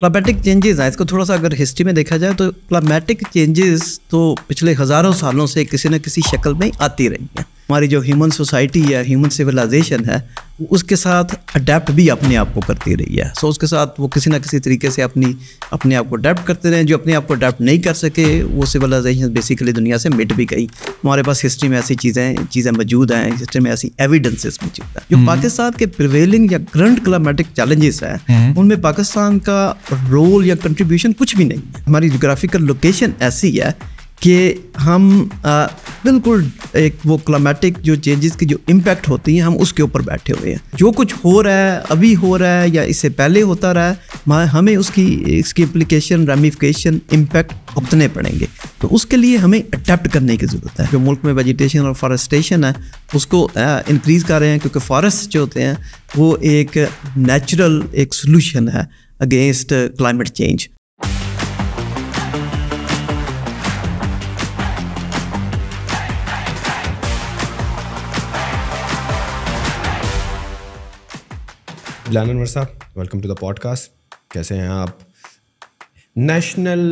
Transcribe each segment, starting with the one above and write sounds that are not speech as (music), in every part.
Climatic changes हैं इसको थोड़ा सा अगर हिस्ट्री में देखा जाए तो क्लाइमेटिक चेंजेस तो पिछले हज़ारों सालों से किसी न किसी शक्ल में आती रही हैं हमारी जो ह्यूमन सोसाइटी है ह्यूमन सिविलाइजेशन है उसके साथ अडेप्ट भी अपने आप को करती रही है सो उसके साथ वो किसी ना किसी तरीके से अपनी अपने आप को अडेप्ट करते रहे जो अपने आप को अडेप्ट नहीं कर सके वो सिविलाइजेशन बेसिकली दुनिया से मिट भी गई हमारे पास हिस्ट्री में ऐसी चीज़ें चीज़ें मौजूद हैं हिस्ट्री में ऐसी एविडेंसेस मौजूद हैं जो हम्म। पाकिस्तान के प्रिवेलिंग या करंट क्लाइमेटिक चैलेंजेस हैं हम्म। उनमें पाकिस्तान का रोल या कंट्रीब्यूशन कुछ भी नहीं है हमारी जोग्राफिकल लोकेशन ऐसी है कि हम बिल्कुल एक वो क्लाइमेटिक जो चेंजेस की जो इम्पैक्ट होती हैं हम उसके ऊपर बैठे हुए हैं जो कुछ हो रहा है अभी हो रहा है या इससे पहले होता रहा है हमें उसकी इसकी एप्लीकेशन रेमिफिकेशन इम्पैक्ट भुगतने पड़ेंगे तो उसके लिए हमें अडेप्ट करने की ज़रूरत है जो मुल्क में वेजिटेशन और फॉरेस्टेशन है उसको इंक्रीज़ कर रहे हैं क्योंकि फॉरेस्ट जो होते हैं वो एक नेचुरल एक सोल्यूशन है against climate change Dilan Anwar साहब वेलकम टू द पॉडकास्ट कैसे हैं आप national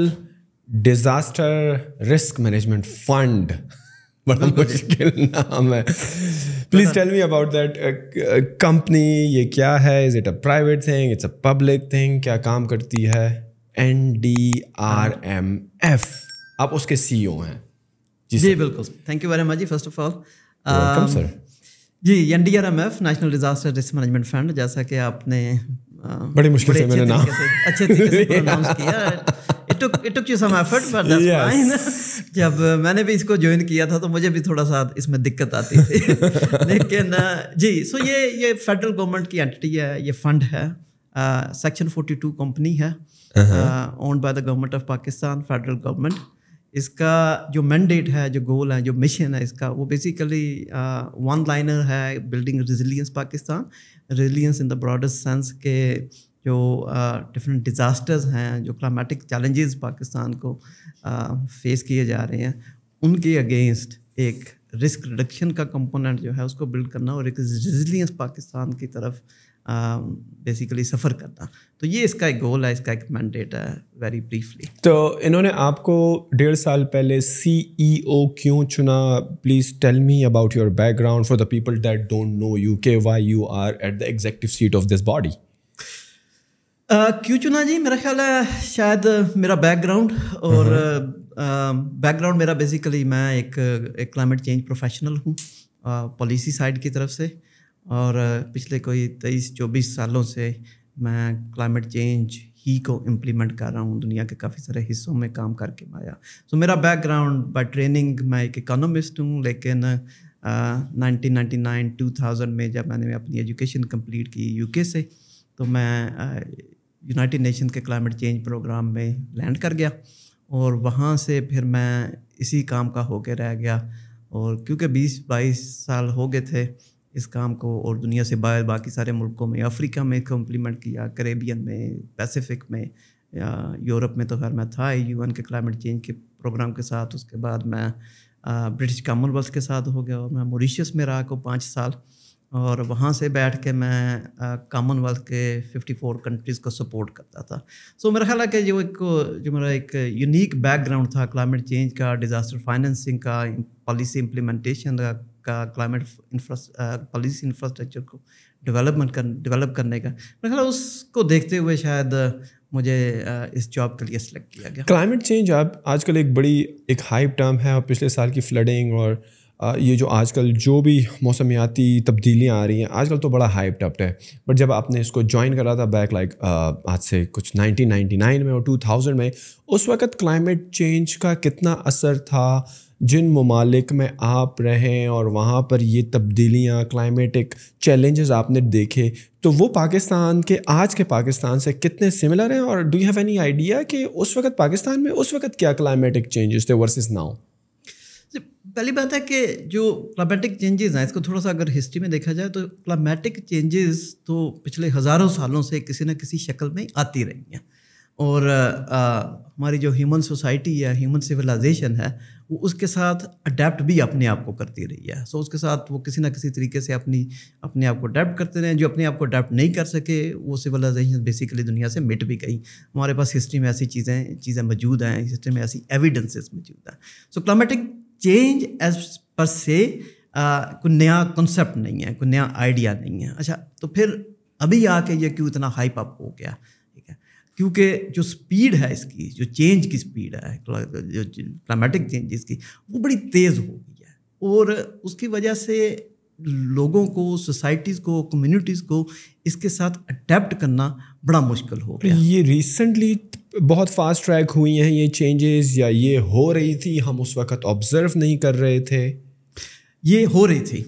disaster risk management fund बड़ा मुश्किल नाम है please tell me about that company ये क्या है is it a private thing it's a public thing क्या काम करती है N D R M F आप उसके सी ओ e हैं जी बिल्कुल थैंक यू वेरी मच जी first of all sir ji N D R M F national disaster risk management fund जैसा कि आपने आ, बड़ी मुश्किल से मैंने नाम अच्छे तरीके से (laughs) किया it took you some effort but that's fine जब मैंने भी इसको ज्वाइन किया था तो मुझे भी थोड़ा सा इसमें दिक्कत आती थी (laughs) लेकिन जी सो ये ये फेडरल गवर्नमेंट की एंटिटी है ये फंड है सेक्शन फोर्टी टू कंपनी है owned by the government of Pakistan federal government इसका जो मैंडेट है जो गोल है जो मिशन है इसका वो बेसिकली वन लाइनर है building resilience Pakistan resilience in the broadest sense के जो डिफरेंट uh, डिज़ास्टर्स हैं जो क्लामेटिक चैलेंजेस पाकिस्तान को फेस uh, किए जा रहे हैं उनके अगेंस्ट एक रिस्क रिडक्शन का कंपोनेंट जो है उसको बिल्ड करना और एक रिजिलियंस पाकिस्तान की तरफ बेसिकली सफ़र करना तो ये इसका एक गोल है इसका एक मैंडेट है वेरी ब्रीफली तो इन्होंने आपको डेढ़ साल पहले सी ई ओ क्यों चुना please tell me about your background for the people that don't know you के why you are at the executive seat of this body क्यों चुना जी मेरा ख्याल है शायद मेरा बैकग्राउंड और बैकग्राउंड हम्म। uh, um, मेरा बेसिकली मैं एक क्लाइमेट चेंज प्रोफेशनल हूँ पॉलिसी uh, साइड की तरफ से और पिछले कोई तेईस चौबीस सालों से मैं क्लाइमेट चेंज ही को इम्प्लीमेंट कर रहा हूँ दुनिया के काफ़ी सारे हिस्सों में काम करके मैं आया सो so, मेरा बैकग्राउंड बाय ट्रेनिंग मैं एक इकोनॉमिस्ट हूँ लेकिन nineteen ninety nine two thousand में जब मैंने अपनी एजुकेशन कंप्लीट की यूके से तो मैं यूनाइटेड नेशन के क्लाइमेट चेंज प्रोग्राम में लैंड कर गया और वहाँ से फिर मैं इसी काम का होकर रह गया और क्योंकि बीस बाईस साल हो गए थे इस काम को और दुनिया से बाहर बाकी सारे मुल्कों में अफ्रीका में कम्प्लीमेंट किया करेबियन में पैसिफिक में या यूरोप में तो खैर मैं था यूएन के क्लाइमेट चेंज के प्रोग्राम के साथ उसके बाद मैं ब्रिटिश कॉमनवेल्थ के साथ हो गया और मैं मोरीशियस में रहा को पाँच साल और वहाँ से बैठ के मैं कॉमनवेल्थ के 54 कंट्रीज़ को सपोर्ट करता था सो so, मेरा ख्याल है कि जो एक जो मेरा एक यूनिक बैकग्राउंड था क्लाइमेट चेंज का डिज़ास्टर फाइनेंसिंग का पॉलिसी इम्प्लीमेंटेशन का का क्लाइमेट पॉलिसी इंफ्रास्ट्रक्चर को डेवलपमेंट कर डेवलप करने का मेरे ख्याल उसको देखते हुए शायद uh, मुझे uh, इस जॉब के लिए सेलेक्ट किया गया क्लाइमेट चेंज आप आजकल एक बड़ी एक हाइप टर्म है और पिछले साल की फ्लडिंग और ये जो आजकल जो भी मौसमियाती तब्दीलियाँ आ रही हैं आजकल तो बड़ा हाइप टप्ट है बट जब आपने इसको ज्वाइन करा था बैक लाइक आज से कुछ 1999 में और 2000 में उस वक्त क्लाइमेट चेंज का कितना असर था जिन ममालिक में आप रहें और वहाँ पर ये तब्दीलियाँ क्लाइमेटिक चैलेंजेस आपने देखे तो वो पाकिस्तान के आज के पाकिस्तान से कितने सिमिलर हैं और do you have any idea कि उस वक्त पाकिस्तान में उस वक्त क्या क्लाइमेटिक चेंजेस थे वर्सेस नाउ पहली बात है कि जो क्लाइमेटिक चेंजेस हैं इसको थोड़ा सा अगर हिस्ट्री में देखा जाए तो क्लाइमेटिक चेंजेस तो पिछले हज़ारों सालों से किसी न किसी शक्ल में आती रही हैं और आ, हमारी जो ह्यूमन सोसाइटी है ह्यूमन सिविलाइजेशन है वो उसके साथ अडेप्ट भी अपने आप को करती रही है सो उसके साथ वो किसी ना किसी तरीके से अपनी अपने आप को अडेप्ट करते रहे जो अपने आप को अडेप्ट नहीं कर सके वो सिविलाइजेशन बेसिकली दुनिया से मिट भी गई हमारे पास हिस्ट्री में ऐसी चीज़ें चीज़ें मौजूद हैं हिस्ट्री में ऐसी एविडेंसेस मौजूद हैं सो क्लाइमेटिक चेंज एज पर से कोई नया कॉन्सेप्ट नहीं है कोई नया आइडिया नहीं है अच्छा तो फिर अभी आके ये क्यों इतना हाइप अप हो गया ठीक है क्योंकि जो स्पीड है इसकी जो चेंज की स्पीड है जो क्लाइमेटिक चेंजेस की वो बड़ी तेज़ हो गई है और उसकी वजह से लोगों को सोसाइटीज़ को कम्युनिटीज़ को इसके साथ अडेप्ट करना बड़ा मुश्किल हो गया ये रिसेंटली बहुत फास्ट ट्रैक हुई हैं ये चेंजेस या ये हो रही थी हम उस वक्त ऑब्ज़र्व नहीं कर रहे थे ये हो रही थी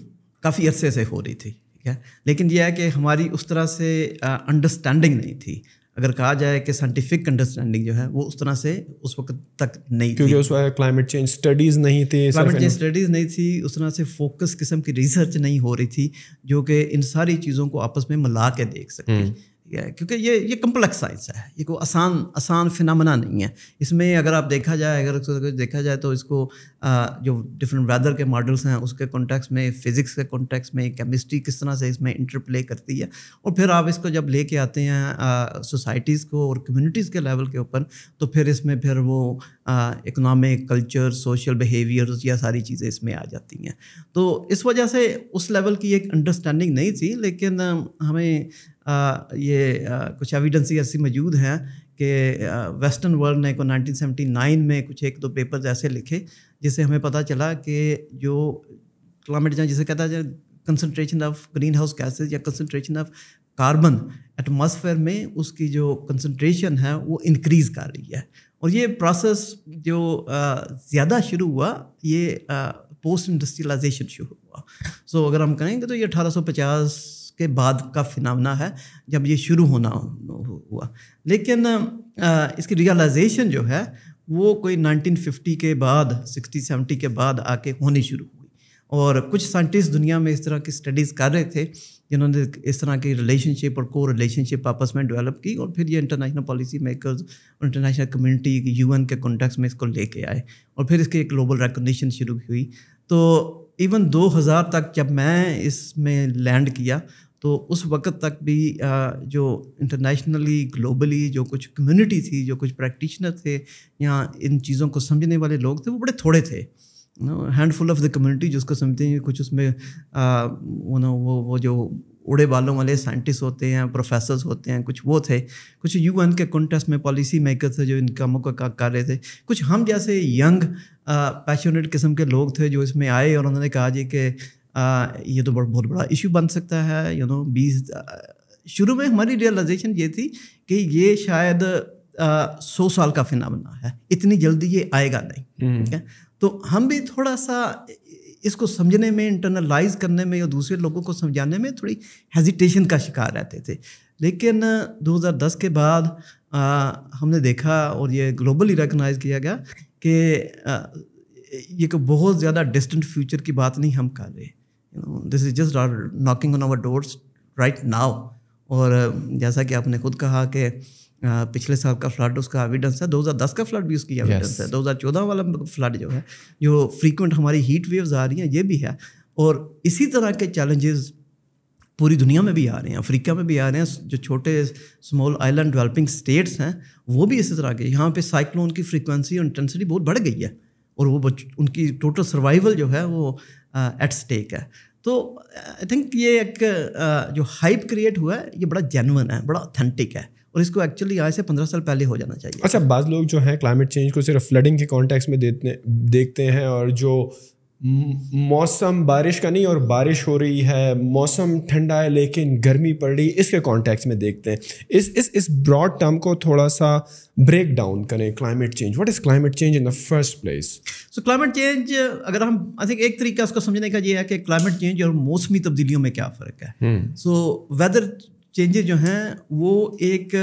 काफ़ी अरसे से हो रही थी ठीक है लेकिन यह है कि हमारी उस तरह से अंडरस्टैंडिंग नहीं थी अगर कहा जाए कि साइंटिफिक अंडरस्टैंडिंग जो है वो उस तरह से उस वक्त तक नहीं क्योंकि उस वक्त क्लाइमेट चेंज स्टडीज़ नहीं थी क्लाइमेट चेंज स्टडीज़ नहीं थी उस तरह से फोकस किस्म की रिसर्च नहीं हो रही थी जो कि इन सारी चीज़ों को आपस में मिला के देख सके हम्म। क्योंकि ये ये कम्प्लेक्स साइंस है ये कोई आसान आसान फिनमना नहीं है इसमें अगर आप देखा जाए अगर देखा जाए तो इसको आ, जो डिफरेंट वेदर के मॉडल्स हैं उसके कॉन्टेक्स्ट में फिज़िक्स के कॉन्टेक्स्ट में केमिस्ट्री किस तरह से इसमें इंटरप्ले करती है और फिर आप इसको जब लेके आते हैं सोसाइटीज़ को और कम्यूनिटीज़ के लेवल के ऊपर तो फिर इसमें फिर वो इकनॉमिक कल्चर सोशल बिहेवियर यह सारी चीज़ें इसमें आ जाती हैं तो इस वजह से उस लेवल की एक अंडरस्टैंडिंग नहीं थी लेकिन हमें ये कुछ एविडेंस ऐसी मौजूद हैं कि वेस्टर्न वर्ल्ड ने को 1979 में कुछ एक दो पेपर्स ऐसे लिखे जिससे हमें पता चला कि जो क्लाइमेट जहाँ जिसे कहता है concentration of green house gases या कंसनट्रेशन ऑफ कार्बन एटमॉस्फेयर में उसकी जो कंसनट्रेशन है वो इंक्रीज़ कर रही है और ये प्रोसेस जो ज़्यादा शुरू हुआ ये पोस्ट इंडस्ट्रियलाइजेशन शुरू हुआ सो so, अगर हम कहेंगे तो ये 1850 के बाद का फिनामना है जब ये शुरू होना हुआ लेकिन इसकी रियलाइजेशन जो है वो कोई 1950 के बाद 60 70 के बाद आके होनी शुरू हुई और कुछ साइंटिस्ट दुनिया में इस तरह की स्टडीज़ कर रहे थे जिन्होंने इस तरह की रिलेशनशिप और को रिलेशनशिप आपस में डेवलप की और फिर ये इंटरनेशनल पॉलिसी मेकर्स और इंटरनेशनल कम्युनिटी यूएन के कॉन्टेक्स में इसको लेके आए और फिर इसकी एक ग्लोबल रिकोगशन शुरू हुई तो इवन 2000 तक जब मैं इसमें लैंड किया तो उस वक्त तक भी जो इंटरनेशनली ग्लोबली जो कुछ कम्युनिटी थी जो कुछ प्रैक्टिशनर थे या इन चीज़ों को समझने वाले लोग थे वो बड़े थोड़े थे हैंडफुल ऑफ द कम्युनिटी जिसको समझते हैं कुछ उसमें वो वो वो जो उड़े बालों वाले साइंटिस्ट होते हैं प्रोफेसर्स होते हैं कुछ वो थे कुछ यू के कॉन्टेस्ट में पॉलिसी मेकर थे जो इन कामों का कर रहे थे कुछ हम जैसे यंग पैशनेट किस्म के लोग थे जो इसमें आए और उन्होंने कहा जी कि ये तो बहुत बड़ा इशू बन सकता है यू नो बीस शुरू में हमारी रियलाइजेशन ये थी कि ये शायद सौ साल का फिनामना है इतनी जल्दी ये आएगा नहीं हम्म। ठीक है तो हम भी थोड़ा सा इसको समझने में इंटरनलाइज करने में या दूसरे लोगों को समझाने में थोड़ी हेजिटेशन का शिकार रहते थे लेकिन 2010 के बाद आ, हमने देखा और ये ग्लोबली रिकगनाइज किया गया कि ये को बहुत ज़्यादा डिस्टेंट फ्यूचर की बात नहीं हम कर रहे this is just are knocking on our doors right now और uh, जैसा कि आपने खुद कहा कि uh, पिछले साल का फ्लड उसका एविडेंस है 2010 का फ्लड भी उसकी एविडेंस yes. है 2014 वाला फ्लड जो है जो फ्रीक्वेंट हमारी हीट वेव्स आ रही हैं ये भी है और इसी तरह के चैलेंजेस पूरी दुनिया में भी आ रहे हैं अफ्रीका में भी आ रहे हैं जो छोटे स्मॉल आइलैंड डेवलपिंग स्टेट्स हैं वो भी इसी तरह के यहाँ पे साइक्लोन की फ्रीक्वेंसी और इंटेंसिटी बहुत बढ़ गई है और वो उनकी टोटल सर्वाइवल जो है वो एट uh, स्टेक है तो आई थिंक ये एक जो हाइप क्रिएट हुआ है ये बड़ा जेनवन है बड़ा ऑथेंटिक है और इसको एक्चुअली आज से पंद्रह साल पहले हो जाना चाहिए अच्छा बाज़ लोग जो हैं क्लाइमेट चेंज को सिर्फ फ्लडिंग के कॉन्टेक्स में देखते देखते हैं और जो मौसम बारिश का नहीं और बारिश हो रही है मौसम ठंडा है लेकिन गर्मी पड़ रही इसके कॉन्टेक्स्ट में देखते हैं इस इस इस ब्रॉड टर्म को थोड़ा सा ब्रेक डाउन करें climate change what is climate change in the first place so climate change अगर हम आई थिंक एक तरीका उसको समझने का ये है कि क्लाइमेट चेंज और मौसमी तब्दीलियों में क्या फ़र्क है सो वेदर चेंजेज जो हैं वो एक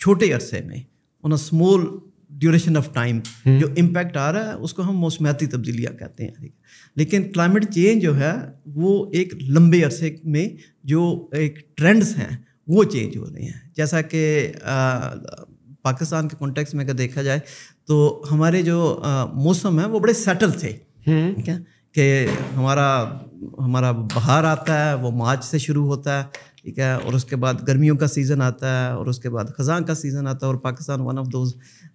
छोटे अरसे में on a small duration of time जो इम्पैक्ट आ रहा है उसको हम मौसमियाती तब्दीलियाँ कहते हैं लेकिन क्लाइमेट चेंज जो है वो एक लंबे अरसे में जो एक ट्रेंड्स हैं वो चेंज हो रहे हैं जैसा कि पाकिस्तान के कॉन्टेक्स में अगर देखा जाए तो हमारे जो मौसम है वो बड़े सेटल थे हम्म। ठीक है कि हमारा हमारा बहार आता है वो मार्च से शुरू होता है ठीक है और उसके बाद गर्मियों का सीज़न आता है और उसके बाद ख़ज़ा का सीज़न आता है और Pakistan one of those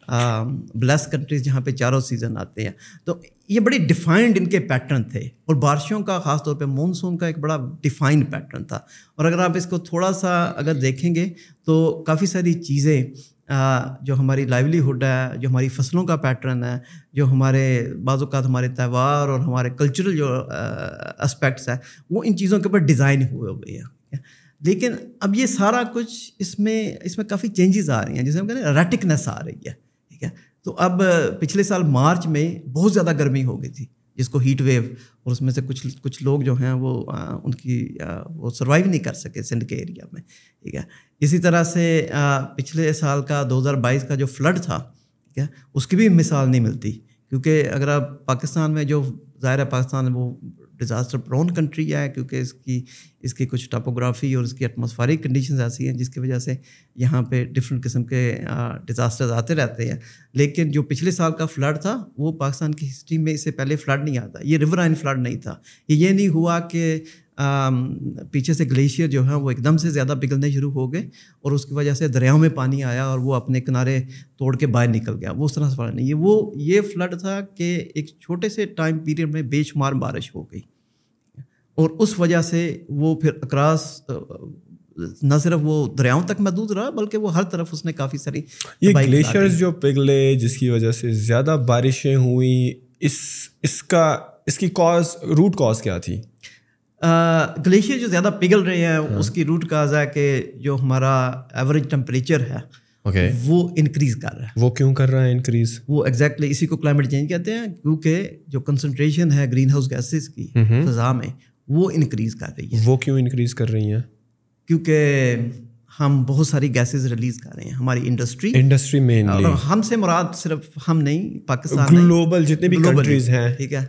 bless um, countries जहाँ पे चारों सीज़न आते हैं तो ये बड़े डिफाइंड इनके पैटर्न थे और बारिशों का ख़ास तौर पे मानसून का एक बड़ा डिफाइंड पैटर्न था और अगर आप इसको थोड़ा सा अगर देखेंगे तो काफ़ी सारी चीज़ें जो हमारी लाइवलीहुड है जो हमारी फसलों का पैटर्न है जो हमारे बाज़ात हमारे त्यौहार और हमारे कल्चरल जो एस्पेक्ट्स हैं वो इन चीज़ों के ऊपर डिज़ाइन हुए हुए हैं लेकिन अब ये सारा कुछ इसमें इसमें काफ़ी चेंजेस आ रही हैं जिसे हम कह रहे हैं रेटिकनेस आ रही है ठीक है तो अब पिछले साल मार्च में बहुत ज़्यादा गर्मी हो गई थी जिसको हीट वेव और उसमें से कुछ कुछ लोग जो हैं वो आ, उनकी आ, वो सर्वाइव नहीं कर सके सिंध के एरिया में ठीक है इसी तरह से आ, पिछले साल का 2022 का जो फ्लड था ठीक है उसकी भी मिसाल नहीं मिलती क्योंकि अगर आप पाकिस्तान में जो ज़ाहिर है पाकिस्तान वो डिज़ास्टर प्रोन कंट्री है क्योंकि इसकी इसकी कुछ टापोग्राफी और इसकी एटमोसफारिक कंडीशन ऐसी हैं जिसकी वजह से यहाँ पे डिफरेंट किस्म के डिज़ास्टर्स आते रहते हैं लेकिन जो पिछले साल का फ्लड था वो पाकिस्तान की हिस्ट्री में इससे पहले फ्लड नहीं आता ये रिवर आइन फ्लड नहीं था ये ये नहीं हुआ कि पीछे से ग्लेशियर जो है वो एकदम से ज़्यादा पिघलने शुरू हो गए और उसकी वजह से दरियाओं में पानी आया और वो अपने किनारे तोड़ के बाहर निकल गया वो उस तरह से नहीं ये वो ये फ्लड था कि एक छोटे से टाइम पीरियड में बेशुमार बारिश हो गई और उस वजह से वो फिर अक्रास न सिर्फ वो दरियाओं तक महदूद रहा बल्कि वो हर तरफ उसने काफ़ी सारी ये ग्लेशियर्स जो पिघले जिसकी वजह से ज़्यादा बारिशें हुई इस इसका इसकी कॉज रूट कॉज क्या थी ग्लेशियर जो ज़्यादा पिघल रहे हैं हाँ। उसकी रूट काज है कि जो हमारा एवरेज टेम्परेचर है okay. वो इंक्रीज कर रहा है वो क्यों कर रहा है इंक्रीज वो एग्जैक्टली exactly इसी को क्लाइमेट चेंज कहते हैं क्योंकि जो कंसनट्रेशन है ग्रीन हाउस गैसेज की फजा में वो इंक्रीज कर रही है वो क्यों इंक्रीज कर रही हैं क्योंकि हम बहुत सारी गैसेस रिलीज कर रहे हैं हमारी इंडस्ट्री इंडस्ट्री में हमसे मुराद सिर्फ हम नहीं पाकिस्तान ग्लोबल जितने भी कंट्रीज हैं ठीक है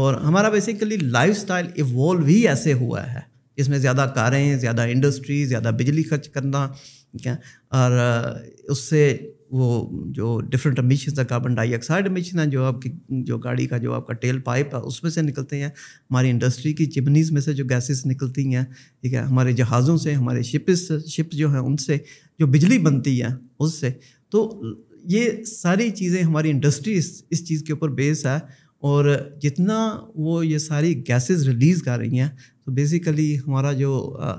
और हमारा बेसिकली लाइफ स्टाइल इवॉल्व ही ऐसे हुआ है इसमें ज़्यादा कारें ज़्यादा इंडस्ट्री ज़्यादा बिजली खर्च करना ठीक है और उससे वो जो डिफरेंट अमीशन है कार्बन डाइऑक्साइड अमीशन है जो आपकी जो गाड़ी का जो आपका टेल पाइप है उसमें से निकलते हैं हमारी इंडस्ट्री की चिमनीज़ में से जो गैसेस निकलती हैं ठीक है हमारे जहाज़ों से हमारे शिप शिप जो हैं उनसे जो बिजली बनती है उससे तो ये सारी चीज़ें हमारी इंडस्ट्री इस, इस चीज़ के ऊपर बेस है और जितना वो ये सारी गैसेस रिलीज़ कर रही हैं तो बेसिकली हमारा जो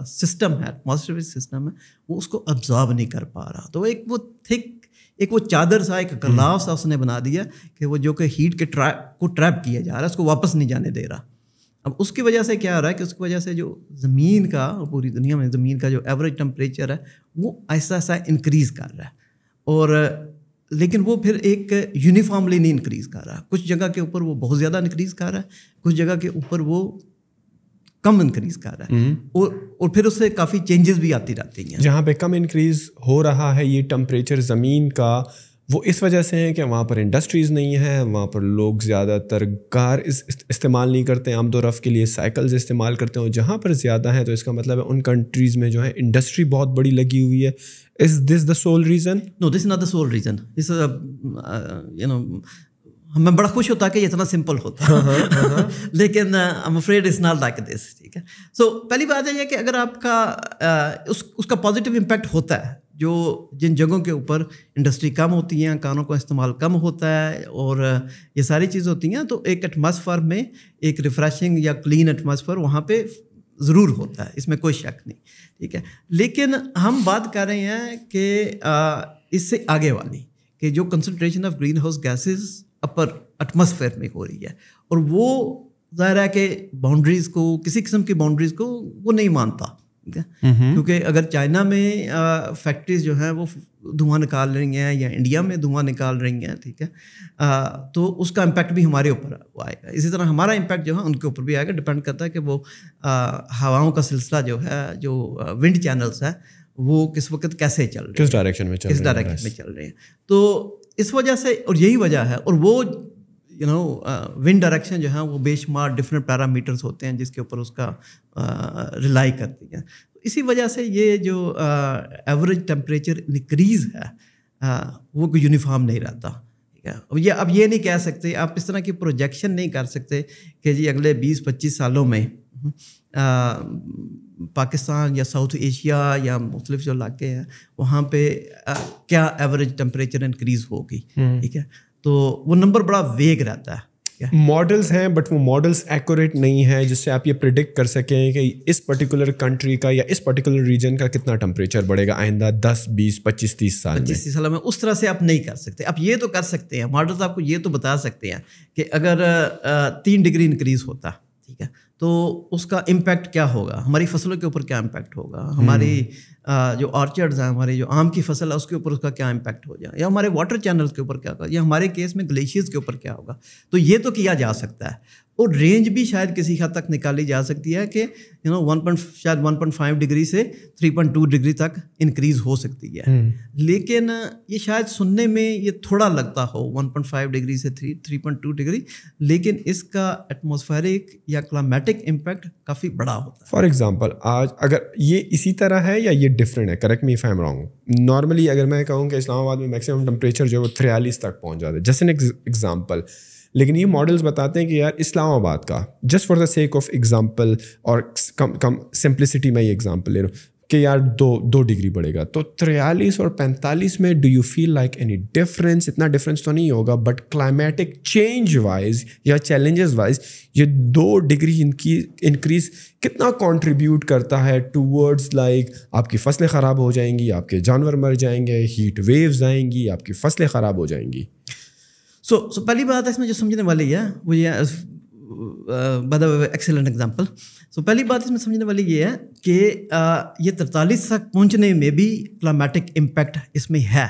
सिस्टम है एटमॉस्फेरिक सिस्टम है वो उसको अब्जॉर्ब नहीं कर पा रहा तो एक वो थिक एक वो चादर सा एक हम्म। गलाव सा उसने बना दिया कि वो जो कि हीट के ट्रैप को ट्रैप किया जा रहा है उसको वापस नहीं जाने दे रहा अब उसकी वजह से क्या हो रहा है कि उसकी वजह से जो ज़मीन का पूरी दुनिया में ज़मीन का जो एवरेज टम्परेचर है वो ऐसा ऐसा इंक्रीज़ कर रहा है और लेकिन वो फिर एक यूनिफॉर्मली नहीं इंक्रीज़ कर रहा कुछ जगह के ऊपर वो बहुत ज़्यादा इंक्रीज़ कर रहा है कुछ जगह के ऊपर वो कम इंक्रीज कर रहा है हम्म। और और फिर उससे काफ़ी चेंजेस भी आती रहती हैं जहाँ पे कम इंक्रीज हो रहा है ये टम्परेचर ज़मीन का वो इस वजह से है कि वहाँ पर इंडस्ट्रीज़ नहीं है वहाँ पर लोग ज़्यादातर कार इस, इस, इस्तेमाल नहीं करते आमद रफ़ के लिए साइकिल्स इस्तेमाल करते हैं जहाँ पर ज़्यादा है तो इसका मतलब है उन कंट्रीज़ में जो है इंडस्ट्री बहुत बड़ी लगी हुई है is this the sole reason no this not the sole reason this you know हमें बड़ा खुश होता कि इतना सिंपल होता हाँ, हाँ, हाँ, (laughs) लेकिन I am afraid is not like this ठीक है सो so, पहली बात है कि अगर आपका आ, uh, उस उसका पॉजिटिव इम्पैक्ट होता है जो जिन जगहों के ऊपर इंडस्ट्री कम होती है कानों का इस्तेमाल कम होता है और uh, ये सारी चीज़ें होती हैं तो एक एटमॉस्फेयर में एक रिफ़्रेशिंग या क्लीन एटमॉस्फेयर वहाँ पे ज़रूर होता है इसमें कोई शक नहीं ठीक है लेकिन हम बात कर रहे हैं कि uh, इससे आगे वाली कि जो concentration of green house gases upper atmosphere में हो रही है और वो ज़ाहिर है कि बाउंड्रीज़ को किसी किस्म की बाउंड्रीज़ को वो नहीं मानता क्योंकि अगर चाइना में फैक्ट्रीज जो हैं वो धुआं निकाल रही हैं या इंडिया में धुआं निकाल रही हैं ठीक है आ, तो उसका इम्पैक्ट भी हमारे ऊपर आएगा इसी तरह हमारा इम्पैक्ट जो है उनके ऊपर भी आएगा डिपेंड करता है कि वो हवाओं का सिलसिला जो है जो विंड चैनल्स है वो किस वक्त कैसे चल रहे हैं किस डायरेक्शन में चल किस डायरेक्शन में चल रहे हैं तो इस वजह से और यही वजह है और वो यू नो विंड डायरेक्शन जो है वो बेशुमार डिफरेंट पैरामीटर्स होते हैं जिसके ऊपर उसका रिलाई uh, करती है इसी वजह से ये जो एवरेज टेम्परेचर इनक्रीज़ है uh, वो कोई यूनिफॉर्म नहीं रहता ठीक अब ये अब ये नहीं कह सकते आप इस तरह की प्रोजेक्शन नहीं कर सकते कि जी अगले 20-25 सालों में हम्म, पाकिस्तान या साउथ एशिया या मुख्तलिफ जो इलाके हैं वहाँ पे क्या एवरेज टेम्परेचर इंक्रीज होगी हम्म। ठीक है तो वो नंबर बड़ा वेग रहता है मॉडल्स हैं बट वो मॉडल्स एक्यूरेट नहीं हैं जिससे आप ये प्रिडिक्ट कर सकें कि इस पर्टिकुलर कंट्री का या इस पर्टिकुलर रीजन का कितना टेम्परेचर बढ़ेगा आइंदा 10, 20, 25, 30 साल पच्चीस तीस साल में उस तरह से आप नहीं कर सकते आप ये तो कर सकते हैं मॉडल्स आपको ये तो बता सकते हैं कि अगर तीन डिग्री इंक्रीज होता ठीक है तो उसका इम्पैक्ट क्या होगा हमारी फसलों के ऊपर क्या इम्पैक्ट होगा हमारी हम्म। जो ऑर्चर्ड्स हैं हमारी जो आम की फसल है उसके ऊपर उसका क्या इम्पैक्ट हो जाए या हमारे वाटर चैनल्स के ऊपर क्या होगा या हमारे केस में ग्लेशियर्स के ऊपर क्या होगा तो ये तो किया जा सकता है और रेंज भी शायद किसी हद तक निकाली जा सकती है कि यू नो वन पॉइंट शायद वन पॉइंट फाइव डिग्री से थ्री पॉइंट टू डिग्री तक इंक्रीज हो सकती है हम्म। लेकिन ये शायद सुनने में ये थोड़ा लगता हो वन पॉइंट फाइव डिग्री से three three point two degree लेकिन इसका एटमोसफेरिक या क्लाइमेटिक इम्पैक्ट काफ़ी बड़ा होता है फॉर एग्जाम्पल आज अगर ये इसी तरह है या ये डिफरेंट है correct me if I am wrong normally अगर मैं कहूँ कि इस्लामाबाद में मैक्सिमम टेम्परेचर जो है वो थ्रियालीस तक पहुँच जाता है जैसे एन एग्जाम्पल लेकिन ये मॉडल्स बताते हैं कि यार इस्लामाबाद का just for the sake of example और कम कम सिंप्लिसिटी में ये एग्जांपल ले रहा हूँ कि यार दो दो डिग्री बढ़ेगा तो तिरयालीस और पैंतालीस में do you feel like any difference इतना डिफरेंस तो नहीं होगा बट क्लाइमेटिक चेंज वाइज या चैलेंजेस वाइज ये दो डिग्री इनकी इंक्रीज कितना कंट्रीब्यूट करता है टूवर्ड्स लाइक आपकी फसलें ख़राब हो जाएंगी आपके जानवर मर जाएंगे हीट वेव्स आएंगी आपकी फसलें ख़राब हो जाएंगी सो so, सो so, पहली बात इसमें जो समझने वाली है वो ये एक्सेलेंट एग्जांपल सो पहली बात इसमें समझने वाली ये है कि ये तरतालीस तक पहुंचने में भी क्लाइमेटिक इम्पैक्ट इसमें है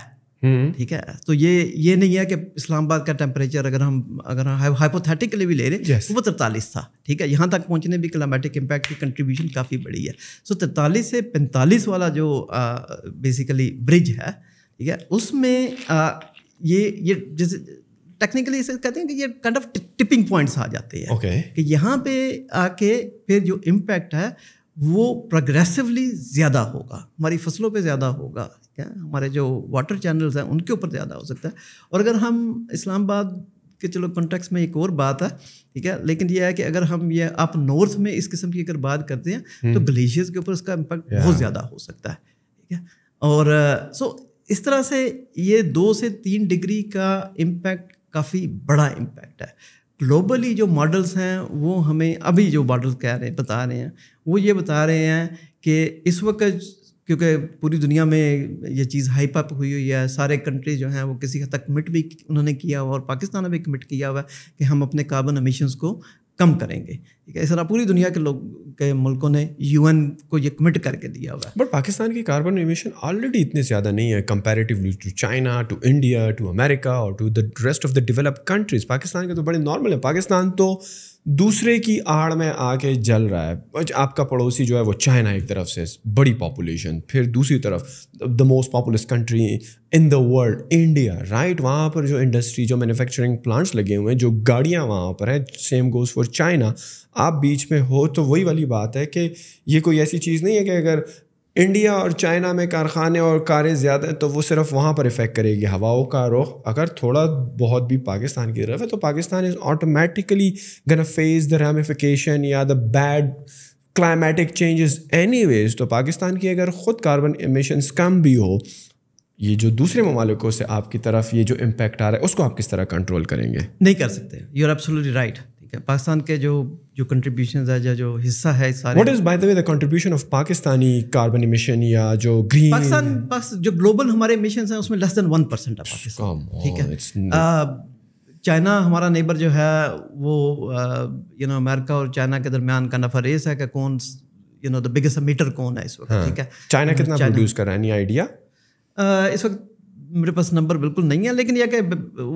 हम्म। ठीक है तो ये ये नहीं है कि इस्लामाबाद का टेम्परेचर अगर हम अगर हम हाइपोथेटिकली भी ले रहे yes. तो वो तरतालीस था ठीक है यहाँ तक पहुँचने भी क्लाइमेटिक इम्पैक्ट की कंट्रीब्यूशन काफ़ी बड़ी है सो तरतालीस से पैंतालीस वाला जो बेसिकली ब्रिज है ठीक है उसमें आ, ये ये जैसे टेक्निकली इसे कहते हैं कि ये काइंड ऑफ टिपिंग पॉइंट्स आ जाते हैं okay. कि यहाँ पे आके फिर जो इम्पैक्ट है वो प्रोग्रेसिवली ज़्यादा होगा हमारी फसलों पे ज़्यादा होगा क्या हमारे जो वाटर चैनल्स हैं उनके ऊपर ज़्यादा हो सकता है और अगर हम इस्लामाबाद के चलो कॉन्टेक्स्ट में एक और बात है ठीक है लेकिन ये है कि अगर हम ये आप नॉर्थ में इस किस्म की अगर बात करते हैं हम्म। तो ग्लेशियर्स के ऊपर उसका इम्पैक्ट बहुत ज़्यादा हो सकता है ठीक है और सो इस तरह से ये दो से तीन डिग्री का इम्पैक्ट काफ़ी बड़ा इम्पैक्ट है ग्लोबली जो मॉडल्स हैं वो हमें अभी जो मॉडल कह रहे हैं बता रहे हैं वो ये बता रहे हैं कि इस वक्त क्योंकि पूरी दुनिया में ये चीज़ हाइप अप हुई हुई है सारे कंट्री जो हैं वो किसी हद तक कमिट भी उन्होंने किया हुआ और पाकिस्तान ने भी कमिट किया हुआ है कि हम अपने कार्बन अमीशंस को कम करेंगे ठीक है इस तरह पूरी दुनिया के लोग के मुल्कों ने यूएन को ये कमिट करके दिया हुआ है बट पाकिस्तान की कार्बन इमिशन ऑलरेडी इतने ज़्यादा नहीं है comparatively to China to India to America और to the rest of the developed countries Pakistan के तो बड़े नॉर्मल है पाकिस्तान तो दूसरे की आड़ में आके जल रहा है आपका पड़ोसी जो है वो चाइना एक तरफ से बड़ी पॉपुलेशन फिर दूसरी तरफ the most populous country in the world India right वहाँ पर जो इंडस्ट्री जो मैन्युफैक्चरिंग प्लांट्स लगे हुए हैं जो गाड़ियाँ वहाँ पर हैं सेम गोज़ फॉर चाइना आप बीच में हो तो वही वाली बात है कि ये कोई ऐसी चीज़ नहीं है कि अगर इंडिया और चाइना में कारखाने और कारें ज़्यादा हैं तो वो सिर्फ वहाँ पर इफ़ेक्ट करेगी हवाओं का रुख अगर थोड़ा बहुत भी पाकिस्तान की तरफ है तो Pakistan is automatically gonna face the ramification या the bad climatic changes any तो पाकिस्तान की अगर ख़ुद कार्बन एमिशन्स कम भी हो ये जो दूसरे ममालिकों से आपकी तरफ ये जो इम्पेक्ट आ रहा है उसको आप किस तरह कंट्रोल करेंगे नहीं कर सकते यू आर एब्सोल्युटली राइट ठीक है पाकिस्तान के जो जो कंट्रीब्यूशन है या जो हिस्सा है सारे what is by the way the contribution of Pakistani carbon emission या जो ग्रीन पाकिस्तान पास जो ग्लोबल हमारे इमिशन हैं उसमें लेस देन वन परसेंट है पाकिस्तान ठीक है चाइना हमारा नेबर जो है वो यू नो अमेरिका और चाइना के दरमियान का नफर रेस है कि कौन you know the biggest emitter कौन है इस वक्त हाँ। ठीक है चाइना कितना प्रोड्यूस कर रहा है एनी आइडिया इस वक्त मेरे पास नंबर बिल्कुल नहीं है लेकिन यह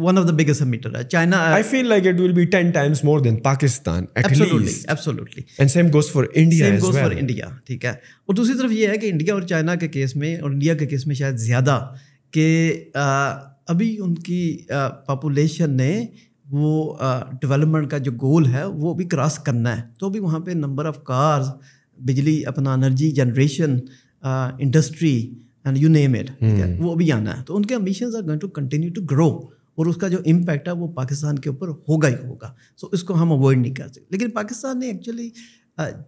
one of the biggest emitter है China I feel like it will be ten times more than Pakistan absolutely and same goes for India same goes for India ठीक है और दूसरी तरफ ये है कि इंडिया और चाइना के केस में और इंडिया के केस में शायद ज़्यादा कि uh, अभी उनकी पॉपुलेशन uh, ने वो डेवलपमेंट uh, का जो गोल है वो भी क्रॉस करना है तो भी वहाँ पर नंबर ऑफ़ कार्स बिजली अपना energy generation industry and you name it वो अभी आना है तो उनके ambitions are going to continue to grow और उसका जो इम्पैक्ट है वो पाकिस्तान के ऊपर होगा ही होगा सो so, इसको हम अवॉइड नहीं कर सकते लेकिन पाकिस्तान ने actually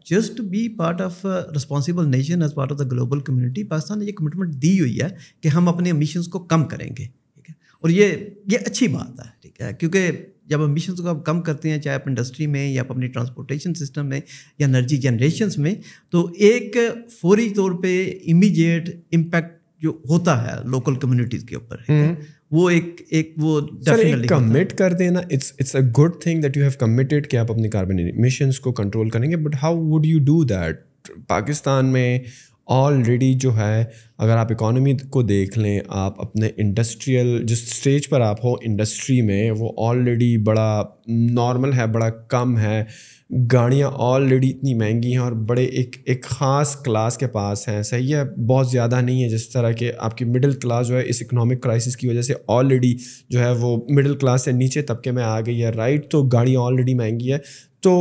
just be part of responsible nation as part of the global community Pakistan ने ये कमिटमेंट दी हुई है कि हम अपने एमिशंस को कम करेंगे ठीक है और ये ये अच्छी बात है ठीक है क्योंकि जब अमिशन मिशन को कम करते हैं चाहे आप इंडस्ट्री में या अपनी ट्रांसपोर्टेशन सिस्टम में या एनर्जी जनरेशन में तो एक फौरी तौर पे इमीडिएट इम्पैक्ट जो होता है लोकल कम्युनिटीज़ के ऊपर हम्म। वो एक एक वो डेफिनेटली कमिट कर देना it's it's a good thing that you have committed कि आप अपने कार्बन इमिशंस को कंट्रोल करेंगे but how would you do that Pakistan में ऑलरेडी जो है अगर आप इकोनॉमी को देख लें आप अपने इंडस्ट्रियल जिस स्टेज पर आप हो इंडस्ट्री में वो ऑलरेडी बड़ा नॉर्मल है बड़ा कम है गाड़ियाँ ऑलरेडी इतनी महंगी हैं और बड़े एक एक ख़ास क्लास के पास हैं सही है बहुत ज़्यादा नहीं है जिस तरह के आपकी मिडिल क्लास जो है इस इकोनॉमिक क्राइसिस की वजह से ऑलरेडी जो है वो मिडिल क्लास से नीचे तबके में आ गई है राइट तो गाड़ी ऑलरेडी महंगी है तो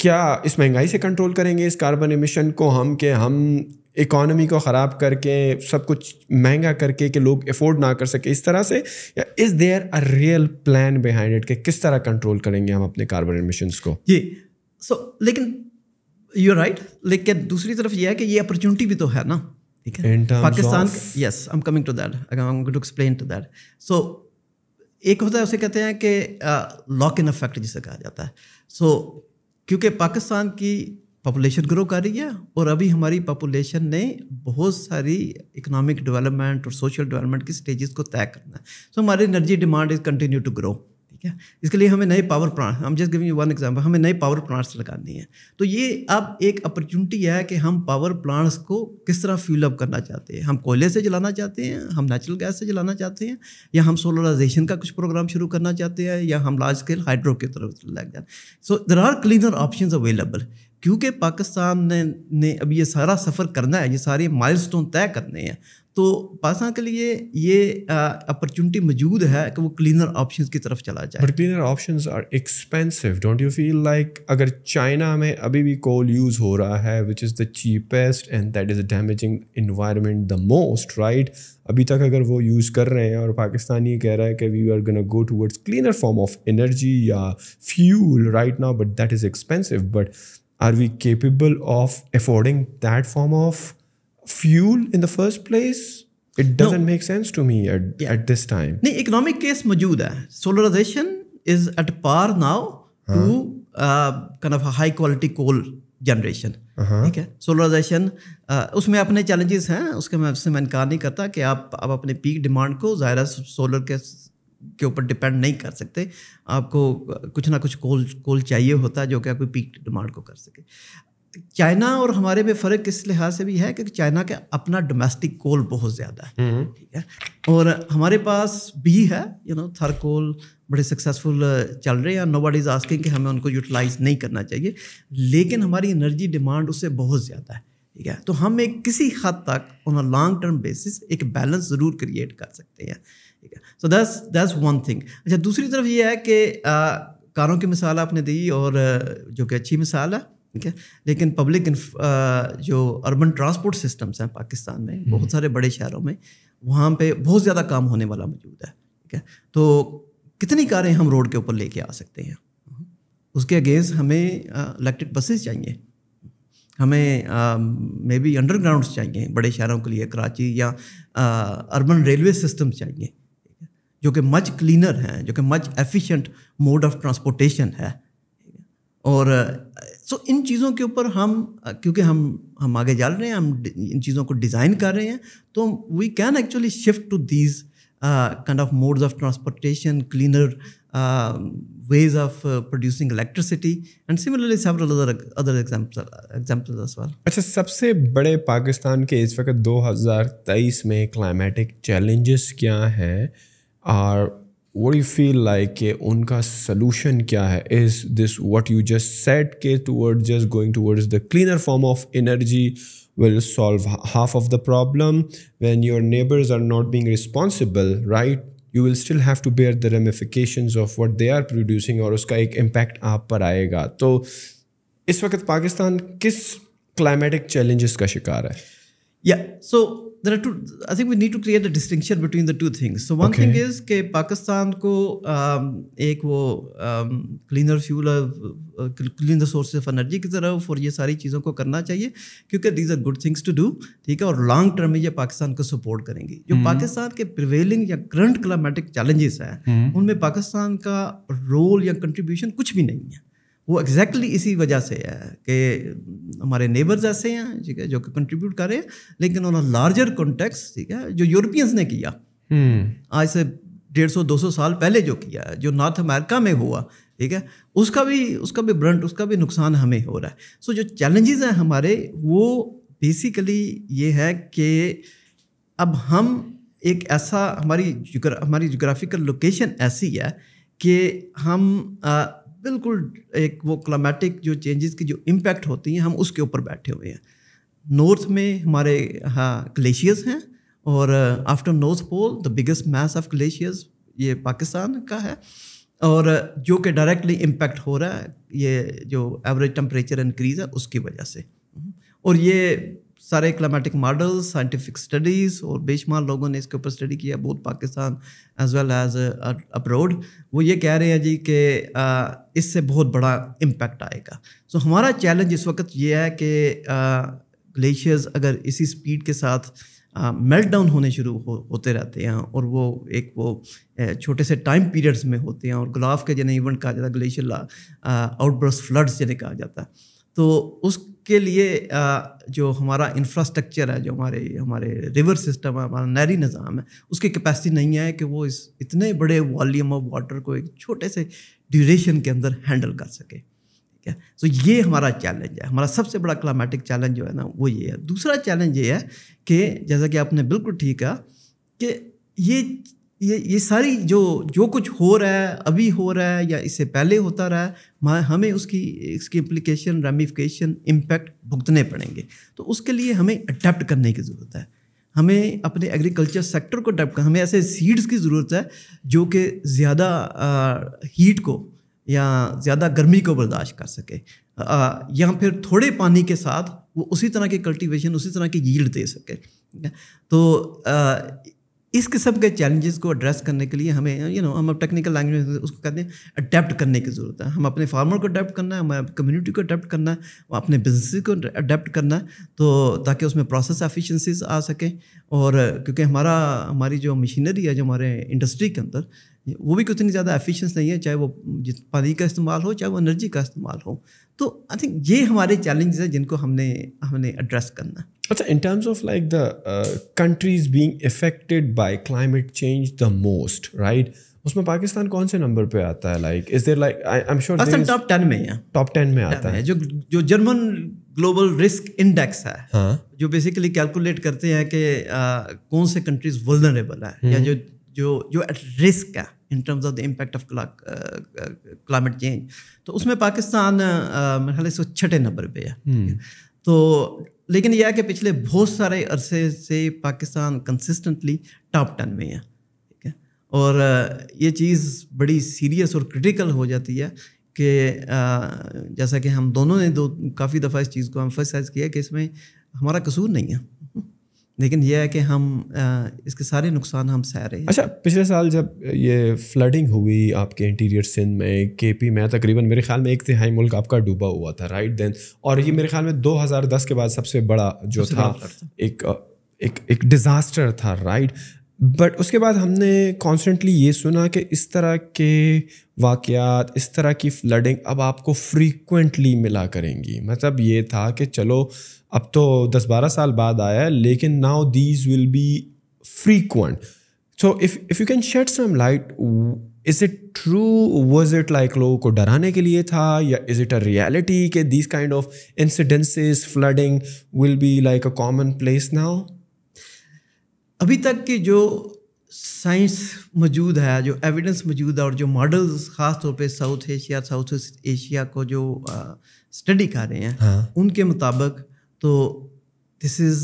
क्या इस महंगाई से कंट्रोल करेंगे इस कार्बन एमिशन को हम के हम इकॉनमी को ख़राब करके सब कुछ महंगा करके कि लोग अफोर्ड ना कर सके इस तरह से या is there a real plan behind it कि किस तरह कंट्रोल करेंगे हम अपने कार्बन एमिशंस को जी सो so, लेकिन यू राइट right, लेकिन दूसरी तरफ ये है कि ये अपॉर्चुनिटी भी तो है ना ठीक है Pakistan yes I am coming to that I am to explain to that so एक होता है उसे कहते हैं कि लॉक इन अफेक्ट जिसे कहा जाता है सो so, क्योंकि पाकिस्तान की पॉपुलेशन ग्रो कर रही है और अभी हमारी पॉपुलेशन ने बहुत सारी इकोनॉमिक डेवलपमेंट और सोशल डेवलपमेंट की स्टेजेस को तय करना है सो so, हमारी energy demand is continue to grow ठीक है इसके लिए हमें नए पावर प्लांट हम जस्ट गिविंग वन एग्जांपल हमें नए पावर प्लांट्स लगानी है तो ये अब एक अपॉर्चुनिटी है कि हम पावर प्लांट्स को किस तरह फ्यूल अप करना चाहते हैं हम कोयले से जलाना चाहते हैं हम नेचुरल गैस से जलाना चाहते हैं या हम सोलराइजेशन का कुछ प्रोग्राम शुरू करना चाहते हैं या हम लार्ज स्केल हाइड्रो की तरफ लग जाए so there are cleaner option available क्योंकि पाकिस्तान ने ने अब ये सारा सफ़र करना है ये सारे माइलस्टोन तय करने हैं तो पाकिस्तान के लिए ये अपॉर्चुनिटी मौजूद है कि वो क्लीनर ऑप्शंस की तरफ चला जाए but cleaner options are expensive don't you feel like अगर चाइना में अभी भी कोल यूज़ हो रहा है which is the cheapest and that is damaging environment the most right अभी तक अगर वो यूज़ कर रहे हैं और पाकिस्तान ये कह रहा है कि we are gonna go towards cleaner form of energy या fuel right now but that is expensive but Are we capable of affording that form of fuel in the first place? It doesn't no. make sense to me at, yeah. at this time. नहीं economic case मौजूद है solarization is at par now to kind of high quality coal generation ठीक है solarization uh, उसमें अपने challenges हैं उसके मैं उससे मैं इनकार नहीं करता कि आप आप अपने पीक डिमांड को ज़ाहिर सोलर के के ऊपर डिपेंड नहीं कर सकते आपको कुछ ना कुछ कोल कोल चाहिए होता है जो कि आपकी पीक डिमांड को कर सके चाइना और हमारे में फ़र्क इस लिहाज से भी है कि चाइना का अपना डोमेस्टिक कोल बहुत ज़्यादा है हम्म। ठीक है और हमारे पास भी है यू नो थर कोल बड़े सक्सेसफुल uh, चल रहे हैं नो बड इज़ आस्किंग कि हमें उनको यूटिलाइज नहीं करना चाहिए लेकिन हमारी एनर्जी डिमांड उससे बहुत ज़्यादा है ठीक है तो हम एक किसी हद तक on a long term basis एक बैलेंस ज़रूर क्रिएट कर सकते हैं ठीक है so that's that's one thing अच्छा दूसरी तरफ ये है कि कारों की मिसाल आपने दी और जो कि अच्छी मिसाल है ठीक है लेकिन पब्लिक जो अर्बन ट्रांसपोर्ट सिस्टम्स हैं पाकिस्तान में हम्म। बहुत सारे बड़े शहरों में वहाँ पे बहुत ज़्यादा काम होने वाला मौजूद है ठीक है तो कितनी कारें हम रोड के ऊपर लेके आ सकते हैं उसके अगेंस्ट हमें इलेक्ट्रिक बसेस चाहिए हमें मे बी अंडरग्राउंड चाहिए बड़े शहरों के लिए कराची या अर्बन रेलवे सिस्टम चाहिए जो कि मच क्लीनर हैं जो कि much efficient mode of transportation है और सो इन चीज़ों के ऊपर हम क्योंकि हम हम आगे जा रहे हैं हम इन चीज़ों को डिज़ाइन कर रहे हैं तो we can actually shift to these kind of modes of transportation cleaner ways of producing electricity and similarly several other other example अच्छा सबसे बड़े पाकिस्तान के इस वक्त 2023 में क्लाइमेटिक चैलेंजेस क्या हैं are what you feel like के उनका सलूशन क्या है is this what you just set के toward just going towards the cleaner form of energy will solve half of the problem when your neighbours are not being responsible right you will still have to bear the ramification of what they are producing और उसका एक impact आप पर आएगा तो इस वक्त पाकिस्तान किस क्लाइमेटिक चैलेंज़ का शिकार है या सो there are two i think we need to create a distinction between the two things so one okay. thing is Pakistan को एक वो cleaner fuel cleaner source of energy की तरफ और ये सारी चीज़ों को करना चाहिए क्योंकि these are good things to do ठीक है और लॉन्ग टर्म में ये पाकिस्तान को सपोर्ट करेंगी जो पाकिस्तान के प्रिवेलिंग या करंट क्लाइमेटिक चैलेंजेस हैं उनमें पाकिस्तान का रोल या कंट्रीब्यूशन कुछ भी नहीं है वो एग्जैक्टली exactly इसी वजह से है कि हमारे नेबर्स ऐसे हैं ठीक है जो कि कंट्रीब्यूट कर रहे हैं लेकिन ऑन अ लार्जर कॉन्टेक्स ठीक है जो यूरोपियंस ने किया हम्म। आज से डेढ़ सौ दो सौ साल पहले जो किया जो नॉर्थ अमेरिका में हुआ ठीक है उसका भी उसका भी ब्रंट उसका भी नुकसान हमें हो रहा है सो so, जो चैलेंजेस हैं हमारे वो बेसिकली ये है कि अब हम एक ऐसा हमारी हमारी जोग्राफिकल लोकेशन ऐसी है कि हम आ, बिल्कुल एक वो क्लाइमेटिक जो चेंजेस की जो इम्पैक्ट होती हैं हम उसके ऊपर बैठे हुए हैं नॉर्थ में हमारे हाँ ग्लेशियर्स हैं और after north pole the biggest mass of glaciers ये पाकिस्तान का है और uh, जो कि डायरेक्टली इम्पैक्ट हो रहा है ये जो एवरेज टम्परेचर इंक्रीज है उसकी वजह से और ये सारे क्लामेटिक मॉडल्स साइंटिफिक स्टडीज़ और बेशुमार लोगों ने इसके ऊपर स्टडी किया both Pakistan as well as abroad वो ये कह रहे हैं जी कि uh, इससे बहुत बड़ा इम्पेक्ट आएगा सो so, हमारा चैलेंज इस वक्त ये है कि ग्लेशियर्स uh, अगर इसी स्पीड के साथ मेल्ट uh, डाउन होने शुरू हो, होते रहते हैं और वो एक वो छोटे से टाइम पीरियड्स में होते हैं और गुलाफ के जिन्हें इवेंट कहा जाता है ग्लेशियर आउटबर्स फ्लड्स जिन्हें कहा जाता है तो उस के लिए जो हमारा इंफ्रास्ट्रक्चर है जो हमारे हमारे रिवर सिस्टम है हमारा नहरी निज़ाम है उसकी कैपेसिटी नहीं है कि वो इस इतने बड़े वॉल्यूम ऑफ वाटर को एक छोटे से ड्यूरेशन के अंदर हैंडल कर सके ठीक है सो ये हमारा चैलेंज है हमारा सबसे बड़ा क्लामेटिक चैलेंज जो है ना वो ये है दूसरा चैलेंज ये है कि जैसा कि आपने बिल्कुल ठीक कहा कि ये ये ये सारी जो जो कुछ हो रहा है अभी हो रहा है या इससे पहले होता रहा है हमें उसकी इसकी इम्प्लीकेशन रेमिफिकेशन इम्पैक्ट भुगतने पड़ेंगे तो उसके लिए हमें अडेप्ट करने की ज़रूरत है हमें अपने एग्रीकल्चर सेक्टर को अडेप्ट कर हमें ऐसे सीड्स की ज़रूरत है जो कि ज़्यादा हीट को या ज़्यादा गर्मी को बर्दाश्त कर सके आ, या फिर थोड़े पानी के साथ वो उसी तरह के कल्टीवेशन उसी तरह की यील्ड दे सके तो आ, इस किस्म के चैलेंजेस को एड्रेस करने के लिए हमें यू नो हम टेक्निकल लैंग्वेज उसको कहते हैं अडेप्ट करने की ज़रूरत है हम अपने फार्मर को अडेप्ट करना है हमारे कम्युनिटी को अडेप्ट करना है अपने बिजनेस को अडेप्ट करना है तो ताकि उसमें प्रोसेस एफिशिएंसीज आ सकें और क्योंकि हमारा हमारी जो मशीनरी है जो हमारे इंडस्ट्री के अंदर वो भी कितनी ज़्यादा एफिशिएंस नहीं है चाहे वो जिस पानी का इस्तेमाल हो चाहे वो एनर्जी का इस्तेमाल हो तो आई थिंक ये हमारे चैलेंजेस हैं जिनको हमने हमने एड्रेस करना है अच्छा in terms of like the countries countries being affected climate change the most right उसमें पाकिस्तान कौन से नंबर पे आता है like is there like I am sure Pakistan top 10 में है टॉप 10 में आता है जो जो जर्मन ग्लोबल रिस्क इंडेक्स है हाँ? जो बेसिकली कैलकुलेट करते हैं कि uh, कौन से कंट्रीज वल्नरेबल है या हम्म। जो जो जो एट रिस्क है in terms of the impact of climate change तो उसमें पाकिस्तान uh, मेरे ख्याल से छठे नंबर पे है हम्म। तो लेकिन यह है कि पिछले बहुत सारे अरसे से पाकिस्तान कंसिस्टेंटली टॉप टेन में है ठीक है और ये चीज़ बड़ी सीरियस और क्रिटिकल हो जाती है कि जैसा कि हम दोनों ने दो काफ़ी दफ़ा इस चीज़ को एम्फोसाइज किया कि इसमें हमारा कसूर नहीं है लेकिन यह है कि हम इसके सारे नुकसान हम सह रहे हैं अच्छा पिछले साल जब ये फ्लडिंग हुई आपके इंटीरियर सिंध में के पी में तकरीबन मेरे ख्याल में एक तिहाई मुल्क आपका डूबा हुआ था राइट देन और ये मेरे ख्याल में 2010 के बाद सबसे बड़ा जो था, था एक एक एक डिज़ास्टर था राइट बट उसके बाद हमने कॉन्सटेंटली ये सुना कि इस तरह के वाक़ात इस तरह की फ्लडिंग अब आपको फ्रीक्वेंटली मिला करेंगी मतलब ये था कि चलो अब तो 10-12 साल बाद आया लेकिन now these will be frequent so if if you can shed some light is it true was it like लोगों को डराने के लिए था या इज़ इट अ रियलिटी के this kind of incidences flooding will be like a common place now अभी तक की जो साइंस मौजूद है जो एविडेंस मौजूद है और जो मॉडल्स ख़ास तौर पे साउथ एशिया साउथ एशिया को जो स्टडी कर रहे हैं हाँ। उनके मुताबिक तो this is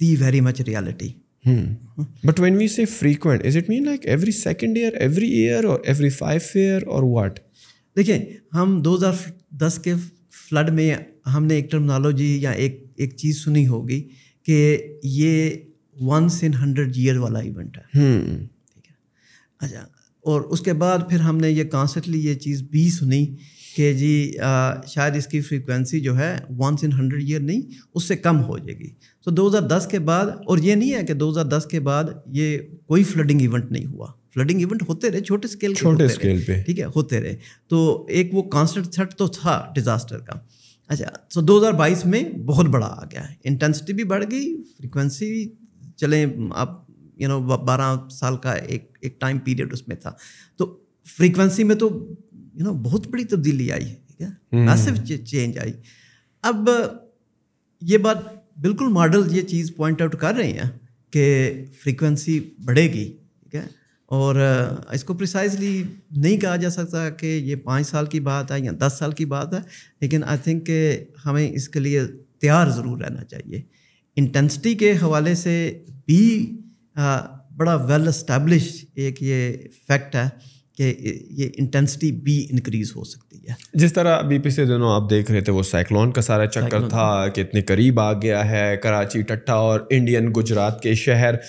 the very much reality but when we say frequent is it mean like every second year every year और एवरी फाइव ईयर और वाट देखिए हम 2010 के फ्लड में हमने एक टर्मनोलॉजी या एक एक चीज़ सुनी होगी कि ये वंस इन हंड्रेड ईयर वाला इवेंट है हम्म। ठीक है अच्छा और उसके बाद फिर हमने ये कॉन्सटेंटली ये चीज़ भी सुनी कि जी आ, शायद इसकी फ्रीक्वेंसी जो है वंस इन हंड्रेड ईयर नहीं उससे कम हो जाएगी तो 2010 के बाद और ये नहीं है कि 2010 के बाद ये कोई फ्लडिंग इवेंट नहीं हुआ फ्लडिंग इवेंट होते रहे छोटे स्केल छोटे स्केल पे ठीक है होते रहे तो एक वो कांस्टेंट थ्रेट तो था डिज़ास्टर का अच्छा तो so 2022 में बहुत बड़ा आ गया इंटेंसिटी भी बढ़ गई फ्रीक्वेंसी चलें आप यू नो बारह साल का एक एक टाइम पीरियड उसमें था तो फ्रीक्वेंसी में तो यू नो बहुत बड़ी तब्दीली आई ठीक है सिर्फ हम्म। चेंज आई अब ये बात बिल्कुल मॉडल ये चीज़ पॉइंट आउट कर रही हैं कि फ्रीक्वेंसी बढ़ेगी ठीक है और इसको प्रिसाइजली नहीं कहा जा सकता कि ये पाँच साल की बात है या दस साल की बात है लेकिन आई थिंक हमें इसके लिए तैयार ज़रूर रहना चाहिए इंटेंसिटी के हवाले से भी आ, बड़ा वेल इस्टेब्लिश एक ये फैक्ट है कि ये इंटेंसिटी भी इंक्रीज हो सकती है जिस तरह अभी पिछले दिनों आप देख रहे थे वो साइक्लोन का सारा चक्कर था कि इतने करीब आ गया है कराची टट्टा और इंडियन गुजरात के शहर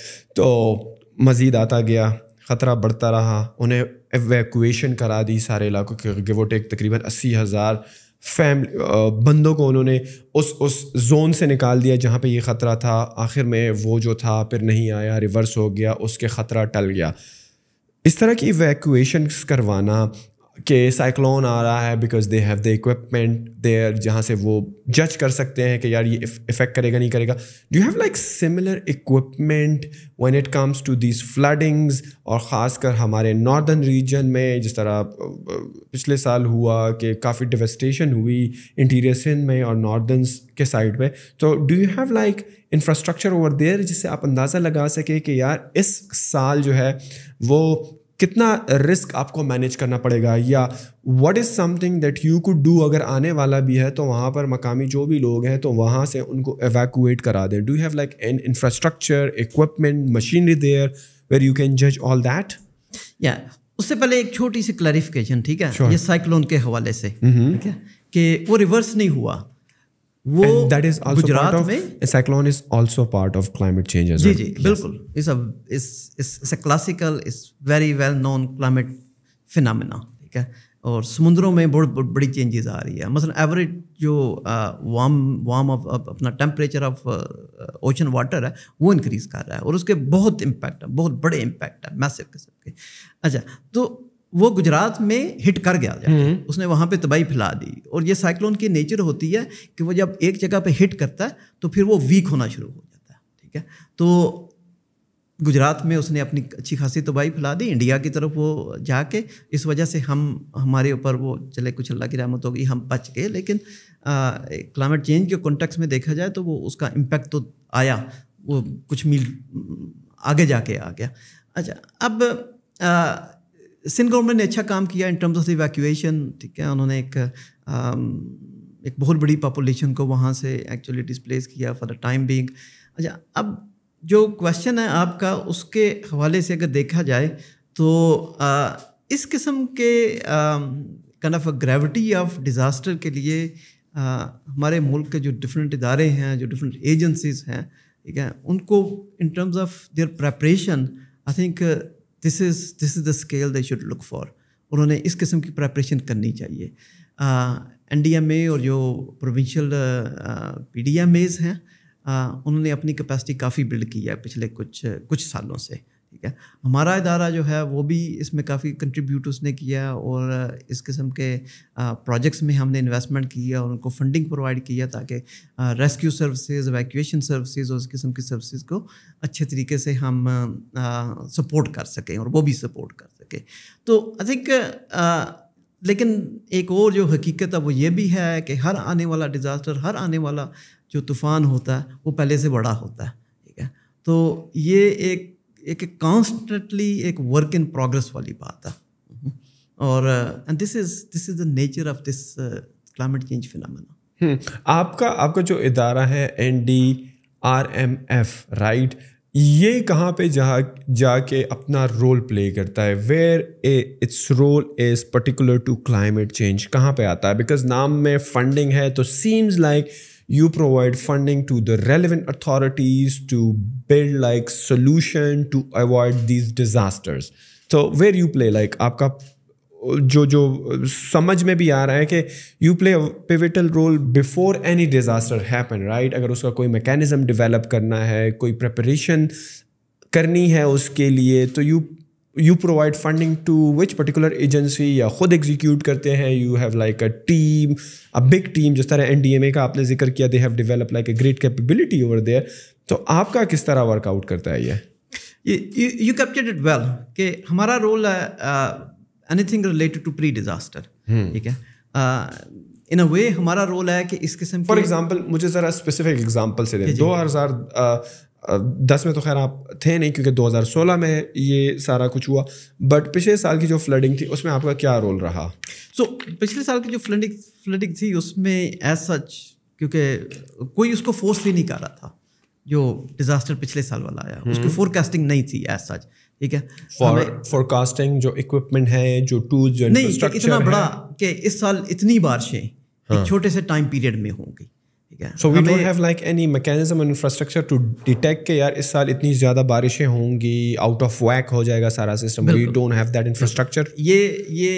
तो मज़ीद आता गया ख़तरा बढ़ता रहा उन्हें एवेकुएशन करा दी सारे इलाकों के टेक तकरीबन अस्सी हज़ार फैमिली बंदों को उन्होंने उस उस जोन से निकाल दिया जहाँ पे ये ख़तरा था आखिर में वो जो था फिर नहीं आया रिवर्स हो गया उसके ख़तरा टल गया इस तरह की इवैक्यूएशन करवाना के साइक्लोन आ रहा है because they have the equipment there जहाँ से वो जज कर सकते हैं कि यार ये इफेक्ट करेगा नहीं करेगा do have like similar equipment when it comes to these floodings और ख़ासकर हमारे नॉर्दर्न रीजन में जिस तरह पिछले साल हुआ कि काफ़ी डिवेस्टेशन हुई इंटीरियर सिंध में और नॉर्दर्न के साइड पे तो do you have like infrastructure over there जिससे आप अंदाज़ा लगा सके कि यार इस साल जो है वो कितना रिस्क आपको मैनेज करना पड़ेगा या what is something that you could do अगर आने वाला भी है तो वहाँ पर मकामी जो भी लोग हैं तो वहाँ से उनको एवैकुएट करा दें do have like an infrastructure equipment machinery there where you can जज ऑल दैट या उससे पहले एक छोटी सी क्लैरिफिकेशन ठीक है sure. ये साइक्लोन के हवाले से mm-hmm. ठीक है कि वो रिवर्स नहीं हुआ वो दैट इज गुजरात में cyclone is part of climate change जी जी बिल्कुल a classical very well known climate ठीक है और समुद्रों में बहुत बड़ी चेंजेस आ रही है मसलन एवरेज जो वार्म वार्म ऑफ अपना टेम्परेचर ऑफ ओशन वाटर है वो इंक्रीज़ कर रहा है और उसके बहुत इम्पैक्ट है बहुत बड़े इम्पैक्ट है मैसिव किस्म के अच्छा तो वो गुजरात में हिट कर गया हम्म। उसने वहाँ पे तबाही फैला दी और ये साइक्लोन की नेचर होती है कि वो जब एक जगह पे हिट करता है तो फिर वो वीक होना शुरू हो जाता है ठीक है तो गुजरात में उसने अपनी अच्छी खासी तबाही फैला दी इंडिया की तरफ वो जाके इस वजह से हम हमारे ऊपर वो चले कुछ अल्लाह की रहमत होगी हम बच गए लेकिन क्लाइमेट चेंज के कॉन्टेक्स में देखा जाए तो वो उसका इम्पेक्ट तो आया वो कुछ मील आगे जाके आ गया अच्छा अब आ, सिंध गवर्नमेंट ने अच्छा काम किया इन टर्म्स ऑफ इवैक्यूएशन ठीक है उन्होंने एक um, एक बहुत बड़ी पॉपुलेशन को वहाँ से एक्चुअली डिस्प्लेस किया फॉर द टाइम बीइंग अच्छा अब जो क्वेश्चन है आपका उसके हवाले से अगर देखा जाए तो आ, इस किस्म के kind of gravity of disaster के लिए आ, हमारे मुल्क के जो डिफरेंट इदारे हैं जो डिफरेंट एजेंसीज हैं ठीक है उनको in terms of their preparation I think this is this is the scale they should look for उन्होंने इस किस्म की प्रेपरेशन करनी चाहिए एन डी एम ए और जो provincial P D M As हैं उन्होंने अपनी कैपेसिटी काफ़ी बिल्ड की है पिछले कुछ कुछ सालों से ठीक है हमारा इदारा जो है वो भी इसमें काफ़ी कंट्रीब्यूट उसने किया और इस किस्म के प्रोजेक्ट्स में हमने इन्वेस्टमेंट किया और उनको फंडिंग प्रोवाइड किया ताकि रेस्क्यू सर्विसेज वैक्यूशन सर्विसेज और इस किस्म की सर्विसेज को अच्छे तरीके से हम सपोर्ट कर सकें और वो भी सपोर्ट कर सकें तो आई थिंक लेकिन एक और जो हकीकत है वो ये भी है कि हर आने वाला डिज़ास्टर हर आने वाला जो तूफ़ान होता है वो पहले से बड़ा होता है ठीक है तो ये एक एक कॉन्स्टेंटली एक वर्क इन प्रोग्रेस वाली बात है और and this is this is the nature of this climate change phenomena आपका आपका जो इदारा है N D R M F right ये कहाँ पे जा जाके अपना रोल प्ले करता है where its role is particular to climate change कहाँ पे आता है बिकॉज नाम में फंडिंग है तो seems like like you provide funding to the relevant authorities to build like solution to avoid these disasters so where you play like aapka जो जो समझ में भी आ रहा है कि you play pivotal role before any disaster happen right अगर उसका कोई मैकेनिज़्म डेवलप करना है कोई प्रेपरेशन करनी है उसके लिए तो you you provide funding to which particular agency या खुद एग्जीक्यूट करते हैं you have like a team a big team जिस तरह एन का आपने जिक्र किया they have develop like a great capability over there तो आपका किस तरह वर्कआउट करता है ये यू कैप्चर इट वेल कि हमारा role anything related to pre disaster ठीक है इन अ वे हमारा रोल है कि इस किस्म फॉर एग्जाम्पल मुझे ज़रा स्पेसिफिक एग्जाम्पल से दे दो हज़ार uh, दस में तो खैर आप थे नहीं क्योंकि 2016 में ये सारा कुछ हुआ बट पिछले साल की जो फ्लडिंग थी उसमें आपका क्या रोल रहा सो so, पिछले साल की जो फ्लडिंग फ्लडिंग थी उसमें एज सच क्योंकि कोई उसको फोर्स भी नहीं कर रहा था जो डिज़ास्टर पिछले साल वाला आया उसकी फोरकास्टिंग हम्म। नहीं थी एज सच ठीक है फोरकास्टिंग जो इक्विपमेंट है जो टूल्स जो नहीं इतना बड़ा कि इस साल इतनी बारिशें हाँ. छोटे से टाइम पीरियड में होंगी so we don't have like any mechanism and infrastructure to detect के यार इस साल इतनी ज़्यादा बारिशें होंगी आउट ऑफ वैक हो जाएगा सारा system we don't have that infrastructure ये ये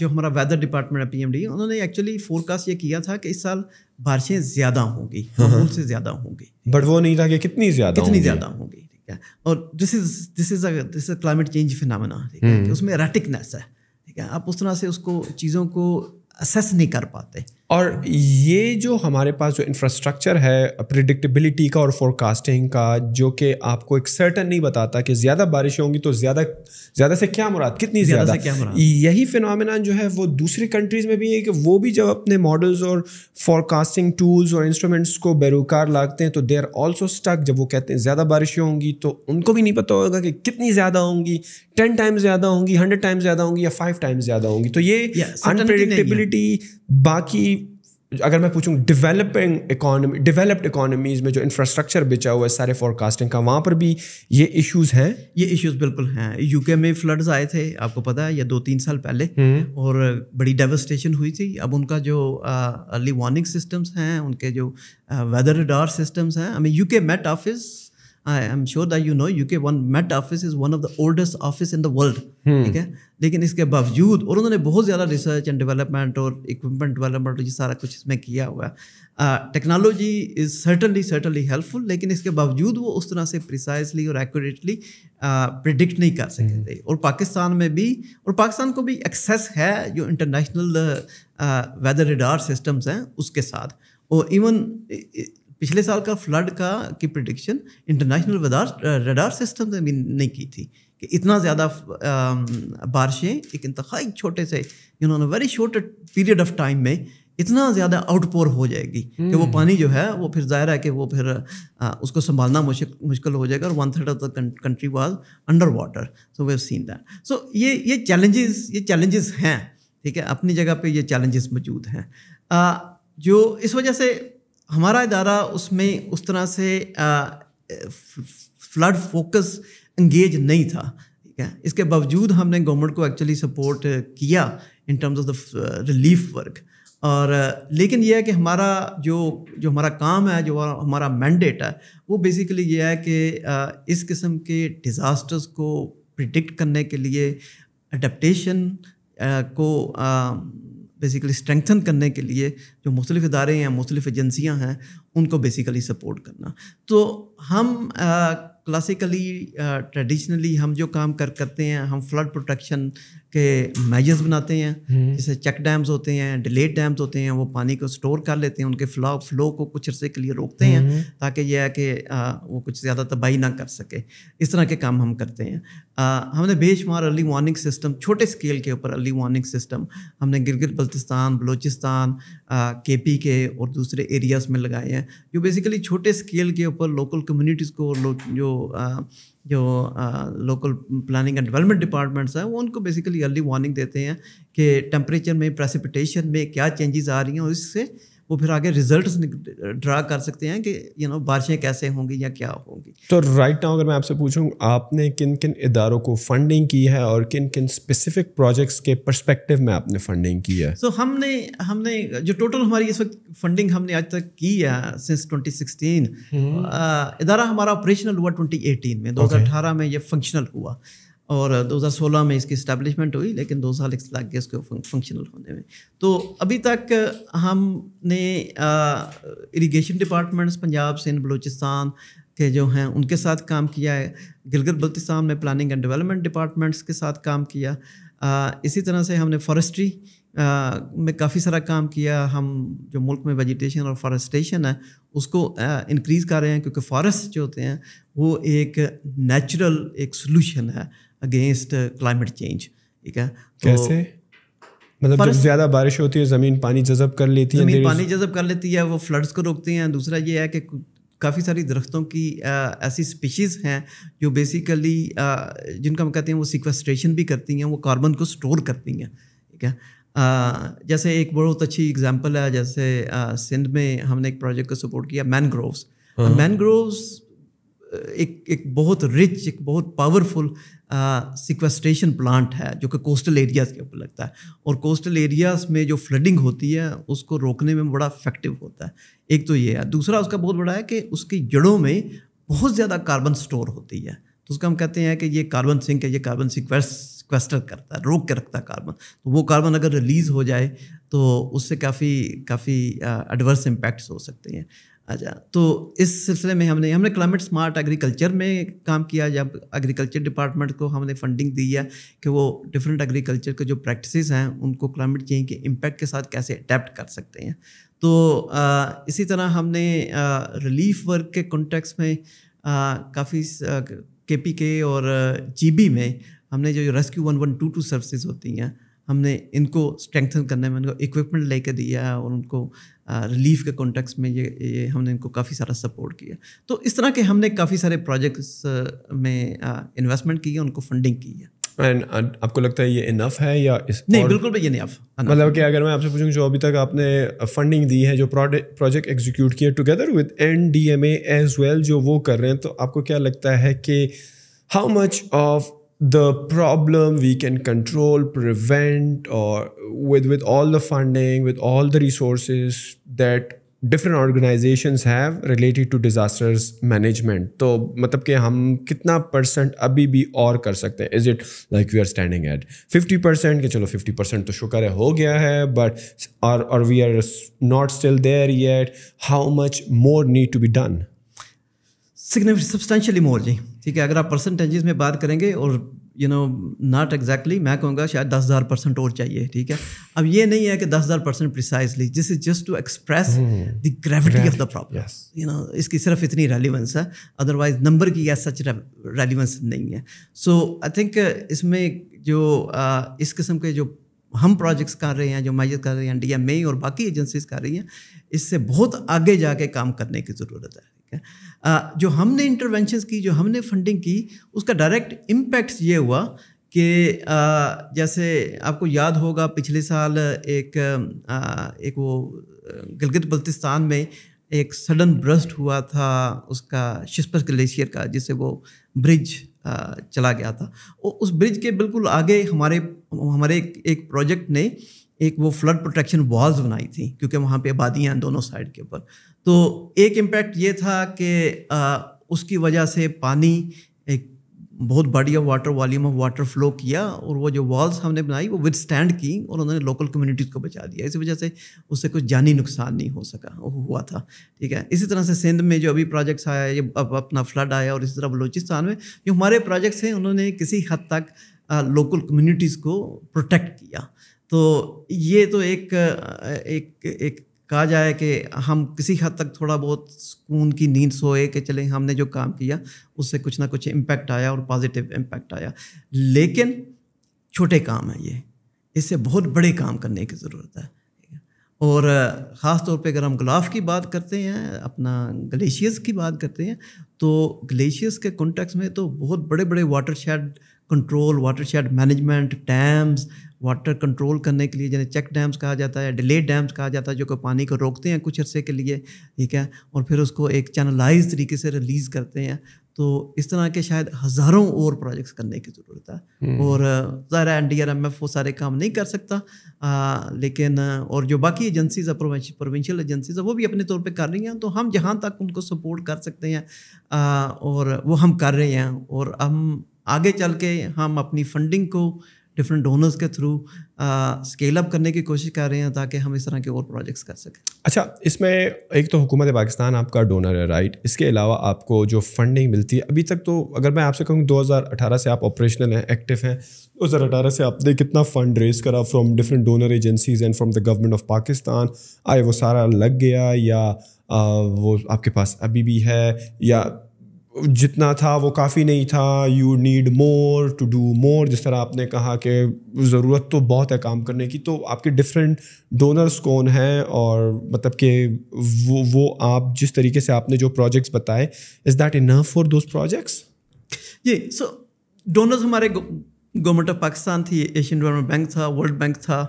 जो हमारा वेदर डिपार्टमेंट है पीएमडी उन्होंने एक्चुअली फोरकास्ट ये किया था कि इस साल बारिशें ज़्यादा होंगी हाँ, हाँ। मामूल से ज़्यादा होंगी बट वो नहीं था कि कितनी ज़्यादा कितनी ज़्यादा होंगी ठीक है और this is this is this is climate change phenomena ठीक है हम्म। उसमें रेटिकनेस है ठीक है आप उस तरह से उसको चीज़ों को असेस नहीं कर पाते और ये जो हमारे पास जो इंफ्रास्ट्रक्चर है प्रिडिक्टेबिलिटी का और फोरकास्टिंग का जो कि आपको एक सर्टन नहीं बताता कि ज़्यादा बारिश होंगी तो ज़्यादा ज़्यादा से क्या मुराद कितनी ज़्यादा से क्या मुराद यही फिनमिना जो है वो दूसरी कंट्रीज़ में भी है कि वो भी जब अपने मॉडल्स और फॉरकास्टिंग टूल्स और इंस्ट्रूमेंट्स को बेरोकार लागते हैं तो दे आर ऑल्सो स्टक जब वो कहते हैं ज़्यादा बारिशें होंगी तो उनको भी नहीं पता होगा कि कितनी ज़्यादा होंगी टेन टाइम्स ज़्यादा होंगी हंड्रेड टाइम्स ज़्यादा होंगी या फाइव टाइम्स ज़्यादा होंगी तो ये अनप्रडिक्टेबिलिटी बाकी अगर मैं पूछूँ डेवलपिंग इकोनॉमी डेवलप्ड इकोनॉमीज में जो इंफ्रास्ट्रक्चर बिछा हुआ है सारे फॉरकास्टिंग का वहाँ पर भी ये इश्यूज हैं ये इश्यूज बिल्कुल हैं यूके में फ्लड्स आए थे आपको पता है या दो तीन साल पहले हम्म। और बड़ी डेवस्टेशन हुई थी अब उनका जो अर्ली वार्निंग सिस्टम्स हैं उनके जो वेदर डार सिस्टम्स हैं हमें UK Met Office I am sure that you know you K one Met Office is one of the oldest office in the world ठीक है लेकिन इसके बावजूद और उन्होंने बहुत ज़्यादा रिसर्च एंड डेवलपमेंट और इक्विपमेंट डेवलपमेंट ये सारा कुछ इसमें किया हुआ है technology is certainly certainly helpful लेकिन इसके बावजूद वो उस तरह से प्रिसाइसली और एक्यूरेटली प्रिडिक्ट नहीं कर सके hmm. थे और पाकिस्तान में भी और पाकिस्तान को भी एक्सेस है जो इंटरनेशनल वेदर रिडार सिस्टम्स हैं उसके साथ और इवन पिछले साल का फ्लड का की प्रडिक्शन इंटरनेशनल रडार सिस्टम ने भी नहीं की थी कि इतना ज़्यादा बारिशें एक इंतई छोटे से इन्होंने very short period of time में इतना ज़्यादा आउटपोर हो जाएगी कि वो हम्म। पानी जो है वो फिर जाहिर है कि वो फिर आ, उसको संभालना मुश्किल हो जाएगा और one third of the country was under water so we have seen that so ये ये चैलेंजेस ये चैलेंजेस हैं ठीक है अपनी जगह पे ये चैलेंजेस मौजूद हैं जो इस वजह से हमारा इदारा उसमें उस तरह से फ्लड फोकस इंगेज नहीं था ठीक है इसके बावजूद हमने गवर्नमेंट को एक्चुअली सपोर्ट किया in terms of the relief work और लेकिन यह है कि हमारा जो जो हमारा काम है जो हमारा मैंडेट है वो बेसिकली ये है कि इस किस्म के डिज़ास्टर्स को प्रिडिक्ट करने के लिए अडेप्टशन को बेसिकली स्ट्रेंथन करने के लिए जो मुख्तलिफ इदारे हैं मुख्तलिफ एजेंसियाँ हैं उनको बेसिकली सपोर्ट करना तो हम क्लासिकली ट्रेडिशनली हम जो काम कर करते हैं हम फ्लड प्रोटेक्शन के मैजर्स बनाते हैं हम्म। जैसे चेक डैम्स होते हैं डिलेड डैम्स होते हैं वो पानी को स्टोर कर लेते हैं उनके फ्लो फ्लो को कुछ अरसे के लिए रोकते हैं हम्म। ताकि यह है कि वो कुछ ज़्यादा तबाही ना कर सके इस तरह के काम हम करते हैं आ, हमने बेशुमार अर्ली वार्निंग सिस्टम छोटे स्केल के ऊपर अर्ली वार्निंग सिस्टम हमने गिरगिर बल्तिस्तान बलोचिस्तान के पी के और दूसरे एरियाज़ में लगाए हैं जो बेसिकली छोटे स्केल के ऊपर लोकल कम्युनिटीज़ को लो, जो आ, जो आ, local planning and development departments हैं वो उनको बेसिकली अर्ली वार्निंग देते हैं कि टेम्परेचर में प्रेसिपिटेशन में क्या चेंजेस आ रही हैं और इससे वो फिर आगे रिजल्ट ड्रा कर सकते हैं कि यू नो बारिशें कैसे होंगी या क्या होंगी तो राइट नाउ अगर मैं आपसे पूछूं आपने किन किन इदारों को फंडिंग की है और किन किन स्पेसिफिक प्रोजेक्ट्स के परस्पेक्टिव में आपने फंडिंग की है सो so, हमने हमने जो टोटल हमारी इस वक्त फंडिंग हमने आज तक की है सिंस 2016 हम्म। इदारा हमारा ऑपरेशनल हुआ ट्वेंटी में दो okay. में ये फंक्शनल हुआ और 2016 में इसकी इस्टेब्लिशमेंट हुई लेकिन दो साल लग गए इसको फंक्शनल होने में तो अभी तक हमने इरिगेशन डिपार्टमेंट्स पंजाब सिंध बलूचिस्तान के जो हैं उनके साथ काम किया है गिलगित बल्तिस्तान में प्लानिंग एंड डेवलपमेंट डिपार्टमेंट्स के साथ काम किया आ, इसी तरह से हमने फॉरेस्ट्री में काफ़ी सारा काम किया हम जो मुल्क में वेजिटेशन और फॉरेस्टेशन है उसको इंक्रीज़ कर रहे हैं क्योंकि फॉरेस्ट जो होते हैं वो एक नेचुरल एक सोलूशन है अगेंस्ट क्लाइमेट चेंज ठीक है तो कैसे मतलब जब ज्यादा बारिश होती है जमीन पानी जजब कर लेती है जमीन पानी जजब कर लेती है वो फ्लड्स को रोकती हैं दूसरा ये है कि काफ़ी सारी दरख्तों की आ, ऐसी स्पीशीज़ हैं जो बेसिकली आ, जिनका हम कहते हैं वो सिक्वेस्ट्रेशन भी करती हैं वो कार्बन को स्टोर करती हैं ठीक है आ, जैसे एक बहुत अच्छी एग्जांपल है जैसे सिंध में हमने एक प्रोजेक्ट को सपोर्ट किया मैनग्रोव्स मैनग्रोव्स हाँ। एक एक बहुत रिच एक बहुत पावरफुल सिक्वेस्ट्रेशन प्लांट है जो कि कोस्टल एरियाज़ के ऊपर लगता है और कोस्टल एरियाज़ में जो फ्लडिंग होती है उसको रोकने में बड़ा इफेक्टिव होता है एक तो ये है दूसरा उसका बहुत बड़ा है कि उसकी जड़ों में बहुत ज़्यादा कार्बन स्टोर होती है तो उसका हम कहते हैं कि ये कार्बन सिंक है ये कार्बन सिक्वेस्टर करता है रोक के रखता है कार्बन तो वो कार्बन अगर रिलीज़ हो जाए तो उससे काफ़ी काफ़ी एडवर्स इम्पैक्ट्स हो सकते हैं अच्छा तो इस सिलसिले में हमने हमने क्लाइमेट स्मार्ट एग्रीकल्चर में काम किया जब एग्रीकल्चर डिपार्टमेंट को हमने फंडिंग दी है कि वो डिफरेंट एग्रीकल्चर के जो प्रैक्टिसेस हैं उनको क्लाइमेट चेंज के इम्पैक्ट के साथ कैसे अडेप्ट कर सकते हैं तो आ, इसी तरह हमने रिलीफ वर्क के कॉन्टेक्स्ट में काफ़ी के पी के और जी बी में हमने जो rescue one one two two services होती हैं हमने इनको स्ट्रेंथन करने में उनको इक्विपमेंट लेके दिया और उनको रिलीफ के कॉन्टेक्स में ये ये हमने इनको काफ़ी सारा सपोर्ट किया तो इस तरह के हमने काफ़ी सारे प्रोजेक्ट्स में इन्वेस्टमेंट की है उनको फंडिंग की है एंड आपको लगता है ये इनफ है या इस नहीं बिल्कुल भी ये नहीं मतलब कि अगर मैं आपसे पूछूं जो अभी तक आपने फंडिंग दी है जो प्रोजेक्ट एग्जीक्यूट किए together with N D M as well जो वो कर रहे हैं तो आपको क्या लगता है कि how much of the problem we can control prevent or with with all the funding with all the resources that different organizations have related to disasters management so matlab ke hum kitna percent abhi bhi aur kar sakte is it like we are standing at 50% ke chalo 50% to shukar hai ho gaya hai but or are we are not still there yet how much more need to be done significantly substantially more ji ठीक है अगर आप percentages में बात करेंगे और you know not exactly मैं कहूँगा शायद दस हज़ार परसेंट और चाहिए ठीक है अब ये नहीं है कि दस हज़ार percent precisely this is just to express the gravity of the problem you know इसकी सिर्फ इतनी रेलिवेंस है अदरवाइज नंबर की या सच रेलिवेंस नहीं है सो आई थिंक इसमें जो uh, इस किस्म के जो हम प्रोजेक्ट्स कर रहे हैं जो मैजर कर रहे हैं डी एम ए और बाकी एजेंसीज कर रही हैं इससे बहुत आगे जाके काम करने की ज़रूरत है है जो हमने इंटरवेंशन की जो हमने फंडिंग की उसका डायरेक्ट इम्पैक्ट ये हुआ कि जैसे आपको याद होगा पिछले साल एक एक वो गिलगित बल्तिस्तान में एक सडन ब्रस्ट हुआ था उसका शिस्पर ग्लेशियर का जिससे वो ब्रिज चला गया था उस ब्रिज के बिल्कुल आगे हमारे हमारे एक, एक प्रोजेक्ट ने एक वो फ्लड प्रोटेक्शन वॉल्स बनाई थी क्योंकि वहाँ पे आबादियाँ दोनों साइड के ऊपर तो एक इम्पैक्ट ये था कि उसकी वजह से पानी एक बहुत बढ़िया water volume of water flow किया और वो जो वॉल्स हमने बनाई वो विद स्टैंड की और उन्होंने लोकल कम्युनिटीज़ को बचा दिया इसी वजह से उससे कुछ जानी नुकसान नहीं हो सका हुआ था ठीक है इसी तरह से सिंध में जो अभी प्रोजेक्ट्स आया ये अब अपना फ्लड आया और इसी तरह बलोचिस्तान में जो हमारे प्रोजेक्ट्स हैं उन्होंने किसी हद तक लोकल कम्युनिटीज़ को प्रोटेक्ट किया तो ये तो एक एक एक कहा जाए कि हम किसी हद तक थोड़ा बहुत सुकून की नींद सोए कि चले हमने जो काम किया उससे कुछ ना कुछ इम्पेक्ट आया और पॉजिटिव इम्पैक्ट आया लेकिन छोटे काम हैं ये इससे बहुत बड़े काम करने की ज़रूरत है और ख़ास तौर पे अगर हम गुलाफ की बात करते हैं अपना ग्लेशियर्स की बात करते हैं तो ग्लेशियर्स के कॉन्टेक्स में तो बहुत बड़े बड़े watershed control watershed management dams water control करने के लिए जिन्हें चेक डैम्स कहा जाता है डिले डैम्स कहा जाता है जो कि पानी को रोकते हैं कुछ अरसे के लिए ठीक है और फिर उसको एक चैनलाइज तरीके से रिलीज़ करते हैं तो इस तरह के शायद हज़ारों और प्रोजेक्ट्स करने की ज़रूरत है हम्म। और ज़ाहिर N D R M F वो सारे काम नहीं कर सकता आ, लेकिन और जो बाकी एजेंसीज है प्रोविंशियल एजेंसीज है वो भी अपने तौर पे कर रही हैं तो हम जहाँ तक उनको सपोर्ट कर सकते हैं आ, और वो हम कर रहे हैं और हम आगे चल के हम अपनी फंडिंग को डिफरेंट डोनर्स के थ्रू स्केल अप करने की कोशिश कर रहे हैं ताकि हम इस तरह के और प्रोजेक्ट्स कर सकें अच्छा इसमें एक तो हुकूमत पाकिस्तान आपका डोनर है राइट इसके अलावा आपको जो फंडिंग मिलती है अभी तक तो अगर मैं आपसे कहूँ 2018 से आप ऑपरेशनल हैं एक्टिव हैं 2018 से आपने कितना फंड रेज करा from different donor agencies and from the government of Pakistan आए वो सारा लग गया या आ, uh, वो आपके पास अभी भी है या जितना था वो काफ़ी नहीं था you need more to do more जिस तरह आपने कहा कि ज़रूरत तो बहुत है काम करने की तो आपके डिफरेंट डोनर्स कौन हैं और मतलब कि वो वो आप जिस तरीके से आपने जो प्रोजेक्ट्स बताए is that enough for those projects जी सो डोनर्स हमारे गवर्नमेंट ऑफ पाकिस्तान थी एशियन डेवलपमेंट बैंक था वर्ल्ड बैंक था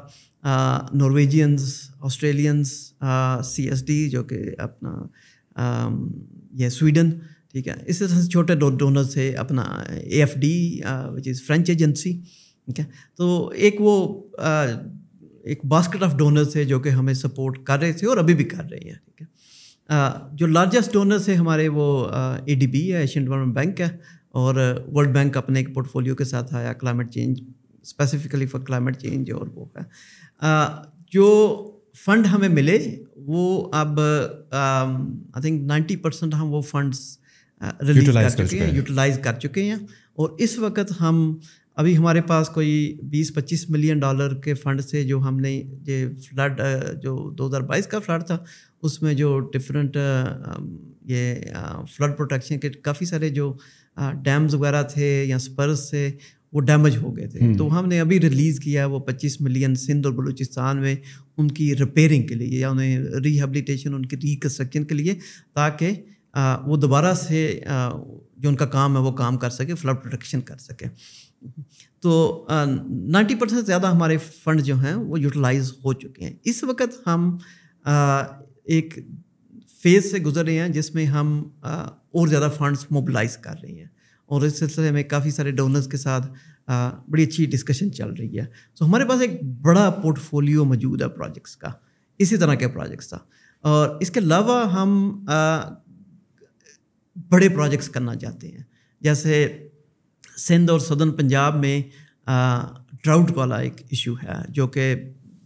Norwegians Australians C S D जो कि अपना ये स्वीडन ठीक है इसी तरह से छोटे डो, डोनर्स है अपना A F D which is French agency ठीक है तो एक वो आ, एक बास्केट ऑफ डोनर्स है जो कि हमें सपोर्ट कर रहे थे और अभी भी कर रहे हैं ठीक है आ, जो लार्जेस्ट डोनर्स है हमारे वो ए डी बी है एशियन डेवलपमेंट बैंक है और वर्ल्ड बैंक अपने एक पोर्टफोलियो के साथ आया climate change specifically for climate change और वो है आ, जो फंड हमें मिले वो अब आई थिंक नाइन्टी परसेंट हम वो फंड्स रिलीज कर चुके हैं यूटिलाइज कर चुके हैं और इस वक्त हम अभी हमारे पास कोई 20-25 मिलियन डॉलर के फंड से जो हमने ये फ्लड जो 2022 का फ्लड था उसमें जो डिफरेंट ये फ्लड प्रोटेक्शन के काफ़ी सारे जो डैम्स वगैरह थे या स्पर्स थे वो डैमेज हो गए थे हम्म। तो हमने अभी रिलीज़ किया वो 25 मिलियन सिंध और बलूचिस्तान में उनकी रिपेयरिंग के लिए या उन्हें रिहेबलीटेशन उनकी रिकन्स्ट्रक्शन के लिए ताकि वो दोबारा से जो उनका काम है वो काम कर सके फ्लड प्रोटेक्शन कर सके तो नाइन्टी परसेंट से ज़्यादा हमारे फंड जो हैं वो यूटिलाइज हो चुके हैं इस वक्त हम एक फेज़ से गुजर रहे हैं जिसमें हम और ज़्यादा फंड्स मोबिलाइज कर रहे हैं और इस सिलसिले में काफ़ी सारे डोनर्स के साथ बड़ी अच्छी डिस्कशन चल रही है सो तो हमारे पास एक बड़ा पोर्टफोलियो मौजूद है प्रोजेक्ट्स का इसी तरह के प्रोजेक्ट्स का और इसके अलावा हम बड़े प्रोजेक्ट्स करना चाहते हैं जैसे सिंध और सदन पंजाब में ड्राउट वाला एक इशू है जो कि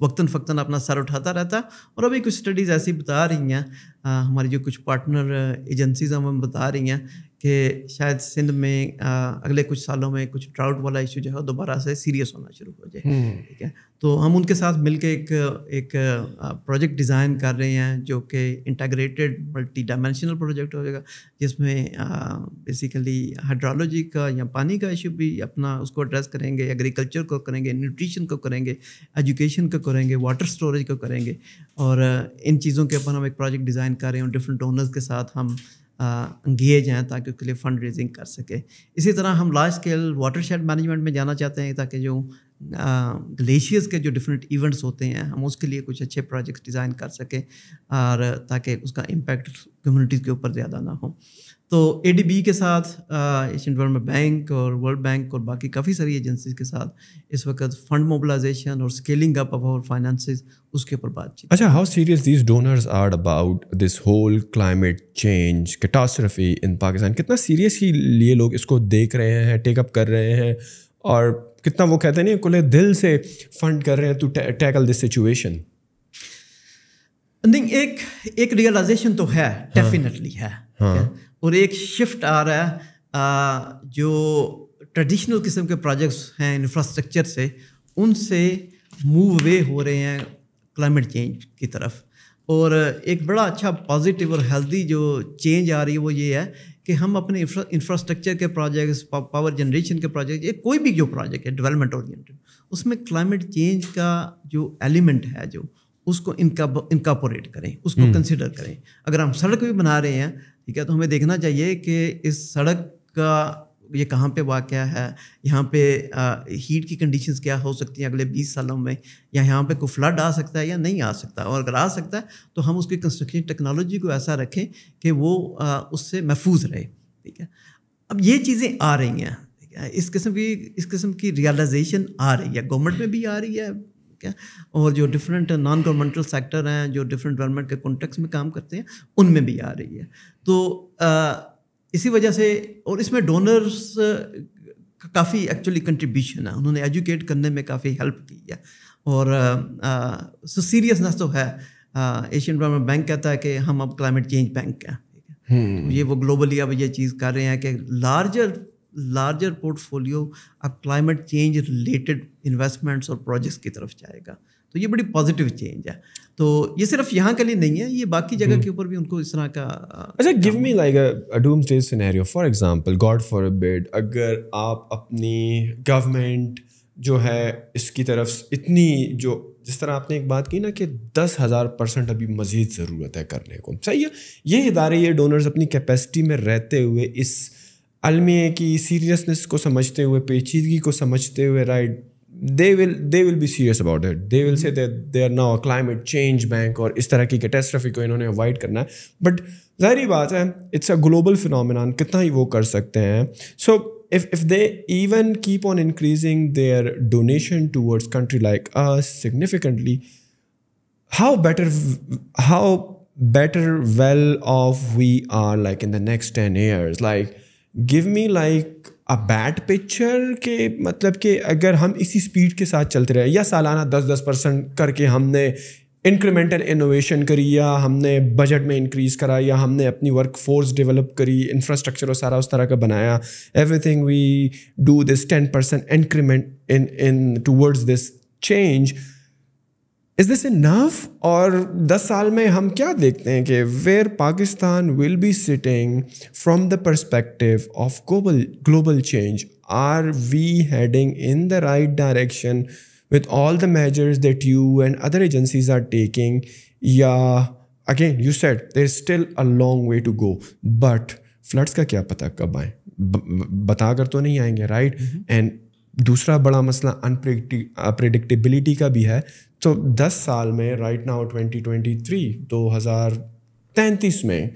वक्ता फ़क्ता अपना सर उठाता रहता और अभी कुछ स्टडीज़ ऐसी बता रही हैं हमारी जो कुछ पार्टनर एजेंसीज हमें बता रही हैं कि शायद सिंध में आ, अगले कुछ सालों में कुछ ड्राउट वाला इशू जो है दोबारा से सीरियस होना शुरू हो जाए हम्म। ठीक है तो हम उनके साथ मिलकर एक एक प्रोजेक्ट डिज़ाइन कर रहे हैं जो कि इंटाग्रेटेड मल्टी डायमेंशनल प्रोजेक्ट हो जाएगा जिसमें बेसिकली हाइड्रोलॉजी का या पानी का इशू भी अपना उसको एड्रेस करेंगे एग्रीकल्चर को करेंगे न्यूट्रिशन को करेंगे एजुकेशन को करेंगे वाटर स्टोरेज को करेंगे और इन चीज़ों के ऊपर हम एक प्रोजेक्ट डिज़ाइन कर रहे हैं डिफरेंट ओनर्स के साथ हम इंगेज हैं ताकि उसके लिए फ़ंड रेजिंग कर सके इसी तरह हम large scale watershed management में जाना चाहते हैं ताकि जो ग्लेशियर्स के जो डिफरेंट इवेंट्स होते हैं हम उसके लिए कुछ अच्छे प्रोजेक्ट्स डिज़ाइन कर सकें और ताकि उसका इम्पेक्ट कम्यूनिटीज के ऊपर ज़्यादा ना हो तो ए डी बी के साथ एशियन डेवलपमेंट बैंक और वर्ल्ड बैंक और बाकी काफ़ी सारी एजेंसीज के साथ इस वक्त फंड मोबिलाइजेशन और स्केलिंग अप ऑफ आवर उसके ऊपर बातचीत अच्छा how serious this donors are about this whole climate change catastrophe in Pakistan कितना सीरियस ही लिए लोग इसको देख रहे हैं टेकअप कर रहे हैं और कितना वो कहते नहीं खुले दिल से फंड कर रहे हैं टू टैकल दिस सिचुएशन एक एक रियलाइजेशन तो है डेफिनेटली हाँ, है हाँ. और एक शिफ्ट आ रहा है जो ट्रेडिशनल किस्म के प्रोजेक्ट्स हैं इंफ्रास्ट्रक्चर से उनसे मूव अवे हो रहे हैं क्लाइमेट चेंज की तरफ और एक बड़ा अच्छा पॉजिटिव और हेल्दी जो चेंज आ रही है वो ये है कि हम अपने इंफ्रास्ट्रक्चर के प्रोजेक्ट्स पावर जनरेशन के प्रोजेक्ट या कोई भी जो प्रोजेक्ट है डेवलपमेंट ओरिएंटेड उसमें क्लाइमेट चेंज का जो एलिमेंट है जो उसको इनकापोरेट करें उसको कंसिडर हम्म। करें अगर हम सड़क भी बना रहे हैं ठीक है तो हमें देखना चाहिए कि इस सड़क का ये कहाँ पे वाक़ है यहाँ पे आ, हीट की कंडीशंस क्या हो सकती हैं अगले 20 सालों में या यहाँ पे कोई फ्लड आ सकता है या नहीं आ सकता और अगर आ सकता है तो हम उसकी कंस्ट्रक्शन टेक्नोलॉजी को ऐसा रखें कि वो आ, उससे महफूज रहे ठीक है अब ये चीज़ें आ रही हैं इस किस्म की इस किस्म की रियलाइजेशन आ रही है गवर्नमेंट में भी आ रही है ठीक है और जो डिफरेंट नॉन गवर्नमेंटल सेक्टर हैं जो डिफरेंट गवर्नमेंट के कॉन्टेक्स में काम करते हैं उनमें भी आ रही है तो आ, इसी वजह से और इसमें डोनर्स का काफ़ी एक्चुअली कंट्रीब्यूशन है उन्होंने एजुकेट करने में काफ़ी हेल्प की है और सो सीरियसनेस तो है एशियन डेवलपमेंट बैंक कहता है कि हम अब क्लाइमेट चेंज बैंक हैं हम्म। तो ये वो ग्लोबली अब ये चीज़ कर रहे हैं कि लार्जर लार्जर पोर्टफोलियो अब क्लाइमेट चेंज रिलेटेड इन्वेस्टमेंट्स और प्रोजेक्ट्स की तरफ जाएगा तो ये बड़ी पॉजिटिव चेंज है तो ये सिर्फ यहाँ के लिए नहीं है ये बाकी जगह हम्म। के ऊपर भी उनको इस तरह का अच्छा give me like a scenario for example god for a bed अगर आप अपनी गवर्नमेंट जो है इसकी तरफ इतनी जो जिस तरह आपने एक बात की ना कि दस हज़ार परसेंट अभी मज़ीद ज़रूरत है करने को सही है ये इदारे ये डोनर्स अपनी कैपेसिटी में रहते हुए इस अलमे की सीरियसनेस को समझते हुए पेचीदगी को समझते हुए right they will they will be serious about it they will say they are now climate change bank और इस तरह की कैटेस्ट्रफी को इन्होंने अवॉइड करना है बट जहरी बात है इट्स अ ग्लोबल फिनोमिन कितना ही वो कर सकते हैं so if if they even keep on increasing their donation towards country like a significantly how better how better well of we are like in the next ten years like give me like a bad picture के मतलब कि अगर हम इसी speed के साथ चलते रहे या सालाना दस दस परसेंट करके हमने इंक्रीमेंटल इनोवेशन करी या हमने बजट में इंक्रीज़ करा या हमने अपनी वर्क फोर्स डेवलप करी इंफ्रास्ट्रक्चर और सारा उस तरह का बनाया everything we do this ten percent increment in in towards this change is this enough और दस साल में हम क्या देखते हैं कि where Pakistan will be sitting from the perspective of global global change are we heading in the right direction with all the measures that you and other agencies are taking या again you said there is still a long way to go but floods का क्या पता कब आए बताकर तो नहीं आएंगे राइट एंड दूसरा बड़ा मसला अनप्रिडिक्टिबिलिटी का भी है तो 10 साल में राइट नाउ 2023 2033 में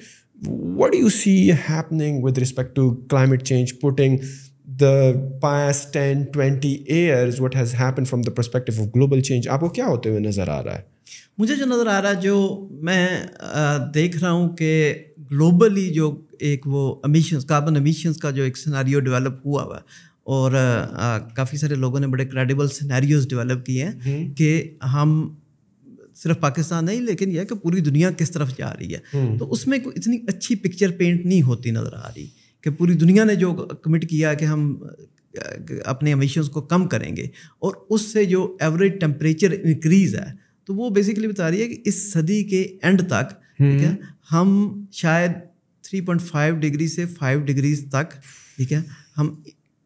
what do you see happening with respect to climate change putting the past 10 20 years what has happen from the perspective of global change आपको क्या होते हुए नजर आ रहा है मुझे जो नज़र आ रहा है जो मैं आ, देख रहा हूँ कि ग्लोबली जो एक वो अमीशंस कार्बन अमीशंस का जो एक सिनारी डेवलप हुआ हुआ है और काफ़ी सारे लोगों ने बड़े क्रेडिबल सिनेरियोज डेवलप किए हैं हम्म। कि हम सिर्फ पाकिस्तान नहीं लेकिन यह कि पूरी दुनिया किस तरफ जा रही है हम्म। तो उसमें इतनी अच्छी पिक्चर पेंट नहीं होती नज़र आ रही कि पूरी दुनिया ने जो कमिट किया कि हम अपने एमिशंस को कम करेंगे और उससे जो एवरेज टेम्परेचर इंक्रीज़ है तो वो बेसिकली बता रही है कि इस सदी के एंड हम्म। तक ठीक है हम शायद 3.5 डिग्री से 5 डिग्रीज तक ठीक है हम